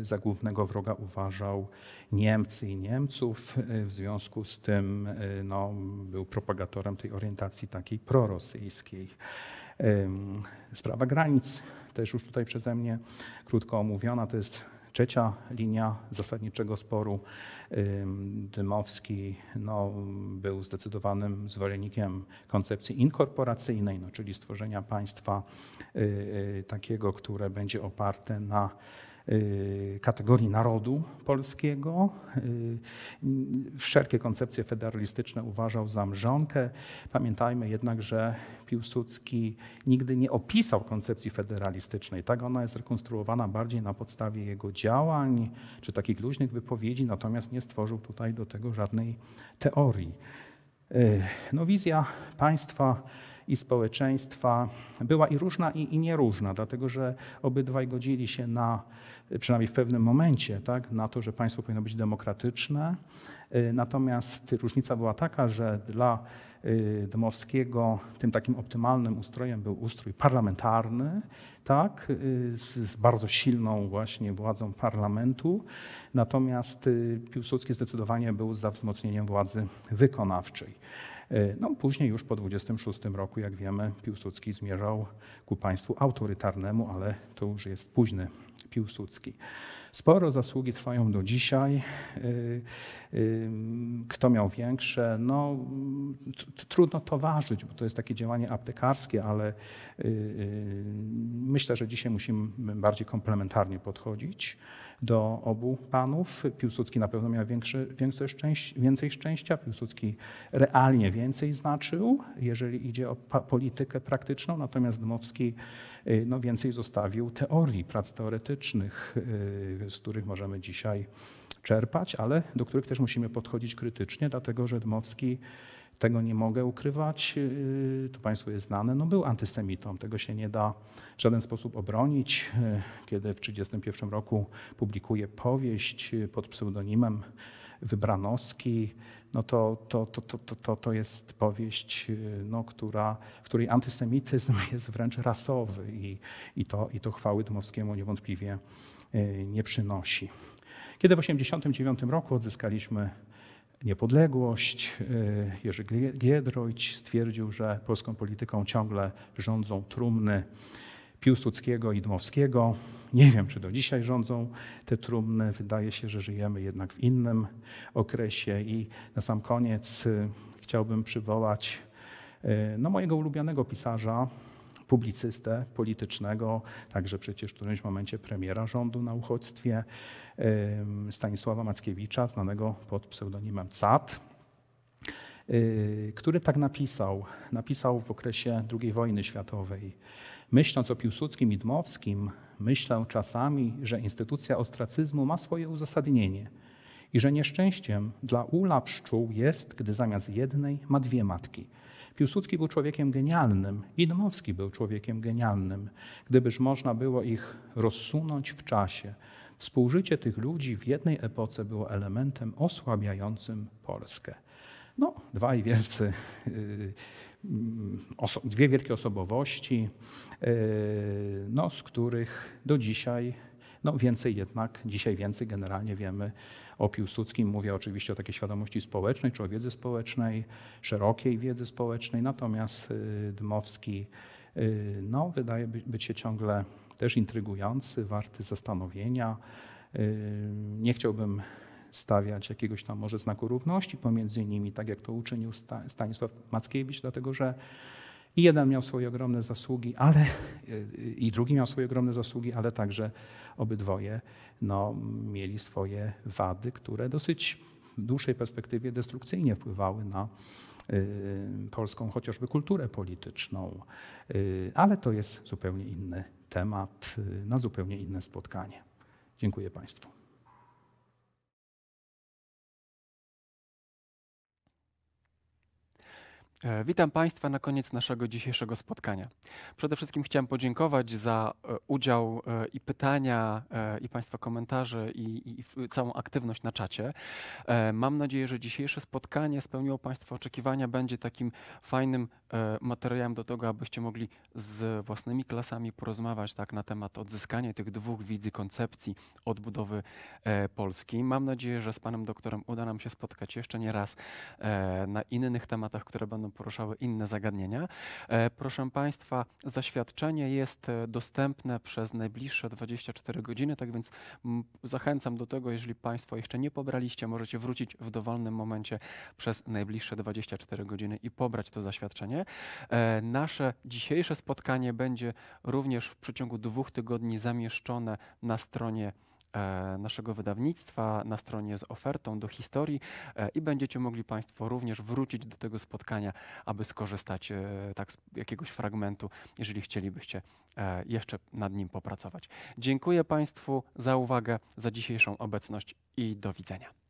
e, za głównego wroga uważał Niemcy i Niemców, e, w związku z tym no, był propagatorem tej orientacji takiej prorosyjskiej. Sprawa granic, też już tutaj przeze mnie krótko omówiona, to jest trzecia linia zasadniczego sporu. Dymowski no, był zdecydowanym zwolennikiem koncepcji inkorporacyjnej, no, czyli stworzenia państwa y, y, takiego, które będzie oparte na Y, kategorii narodu polskiego. Y, wszelkie koncepcje federalistyczne uważał za mrzonkę. Pamiętajmy jednak, że Piłsudski nigdy nie opisał koncepcji federalistycznej. Tak ona jest rekonstruowana bardziej na podstawie jego działań czy takich luźnych wypowiedzi, natomiast nie stworzył tutaj do tego żadnej teorii. Y, no, wizja państwa i społeczeństwa była i różna, i, i nieróżna, dlatego że obydwaj godzili się na przynajmniej w pewnym momencie, tak, na to, że państwo powinno być demokratyczne. Y, natomiast różnica była taka, że dla y, Dmowskiego tym takim optymalnym ustrojem był ustrój parlamentarny, tak, y, z, z, bardzo silną właśnie władzą parlamentu. Natomiast Piłsudski zdecydowanie był za wzmocnieniem władzy wykonawczej. E, no, później już po 26 roku, jak wiemy, Piłsudski zmierzał ku państwu autorytarnemu, ale to już jest późny Piłsudski. Sporo zasługi trwają do dzisiaj. E, e, kto miał większe? No, trudno to ważyć, bo to jest takie działanie aptekarskie, ale myślę, że dzisiaj musimy bardziej komplementarnie podchodzić do obu panów. Piłsudski na pewno miał większe szczęś, więcej szczęścia, Piłsudski realnie więcej znaczył, jeżeli idzie o politykę praktyczną, natomiast Dmowski y, no, więcej zostawił teorii, prac teoretycznych, y, z których możemy dzisiaj czerpać, ale do których też musimy podchodzić krytycznie, dlatego że Dmowski tego nie mogę ukrywać, yy, to Państwu jest znane. No był antysemitą, tego się nie da w żaden sposób obronić. Yy, kiedy w 1931 roku publikuje powieść yy, pod pseudonimem Wybranowski, no to, to, to, to, to, to jest powieść, no, która, w której antysemityzm jest wręcz rasowy i, i, to, i to chwały Dmowskiemu niewątpliwie nie przynosi. Kiedy w 1989 roku odzyskaliśmy niepodległość, e, Jerzy Giedroyć stwierdził, że polską polityką ciągle rządzą trumny Piłsudskiego i Dmowskiego. Nie wiem, czy do dzisiaj rządzą te trumny. Wydaje się, że żyjemy jednak w innym okresie. I na sam koniec e, chciałbym przywołać e, no, mojego ulubionego pisarza, publicystę politycznego, także przecież w którymś momencie premiera rządu na uchodźstwie, Stanisława Mackiewicza, znanego pod pseudonimem Cat, y, który tak napisał, napisał w okresie II wojny światowej. Myśląc o Piłsudskim i Dmowskim, myślę czasami, że instytucja ostracyzmu ma swoje uzasadnienie i że nieszczęściem dla ula pszczół jest, gdy zamiast jednej ma dwie matki – Piłsudski był człowiekiem genialnym, Inmowski był człowiekiem genialnym. Gdybyż można było ich rozsunąć w czasie, współżycie tych ludzi w jednej epoce było elementem osłabiającym Polskę. No, dwaj wielcy, yy, dwie wielkie osobowości, yy, no, z których do dzisiaj no więcej jednak, dzisiaj więcej generalnie wiemy o Piłsudskim. Mówię oczywiście o takiej świadomości społecznej czy o wiedzy społecznej, szerokiej wiedzy społecznej. Natomiast y, Dmowski y, no, wydaje być się ciągle też intrygujący, warty zastanowienia. Y, nie chciałbym stawiać jakiegoś tam może znaku równości pomiędzy nimi, tak jak to uczynił Stanisław Mackiewicz, dlatego że i jeden miał swoje ogromne zasługi, ale i drugi miał swoje ogromne zasługi, ale także obydwoje no, mieli swoje wady, które dosyć w dłuższej perspektywie destrukcyjnie wpływały na y, polską chociażby kulturę polityczną. Y, ale to jest zupełnie inny temat y, na zupełnie inne spotkanie. Dziękuję Państwu. E, witam Państwa na koniec naszego dzisiejszego spotkania. Przede wszystkim chciałem podziękować za e, udział e, i pytania, i Państwa komentarze, i, i, całą aktywność na czacie. Mam nadzieję, że dzisiejsze spotkanie spełniło Państwa oczekiwania, będzie takim fajnym materiałem do tego, abyście mogli z własnymi klasami porozmawiać tak, na temat odzyskania tych dwóch widzy koncepcji odbudowy Polski. Mam nadzieję, że z Panem doktorem uda nam się spotkać jeszcze nie raz na innych tematach, które będą poruszały inne zagadnienia. E, proszę Państwa, zaświadczenie jest e, dostępne przez najbliższe 24 godziny, tak więc zachęcam do tego, jeżeli Państwo jeszcze nie pobraliście, możecie wrócić w dowolnym momencie przez najbliższe 24 godziny i pobrać to zaświadczenie. E, nasze dzisiejsze spotkanie będzie również w przeciągu dwóch tygodni zamieszczone na stronie E, naszego wydawnictwa na stronie z ofertą do historii e, i będziecie mogli Państwo również wrócić do tego spotkania, aby skorzystać e, tak z jakiegoś fragmentu, jeżeli chcielibyście jeszcze nad nim popracować. Dziękuję Państwu za uwagę, za dzisiejszą obecność i do widzenia.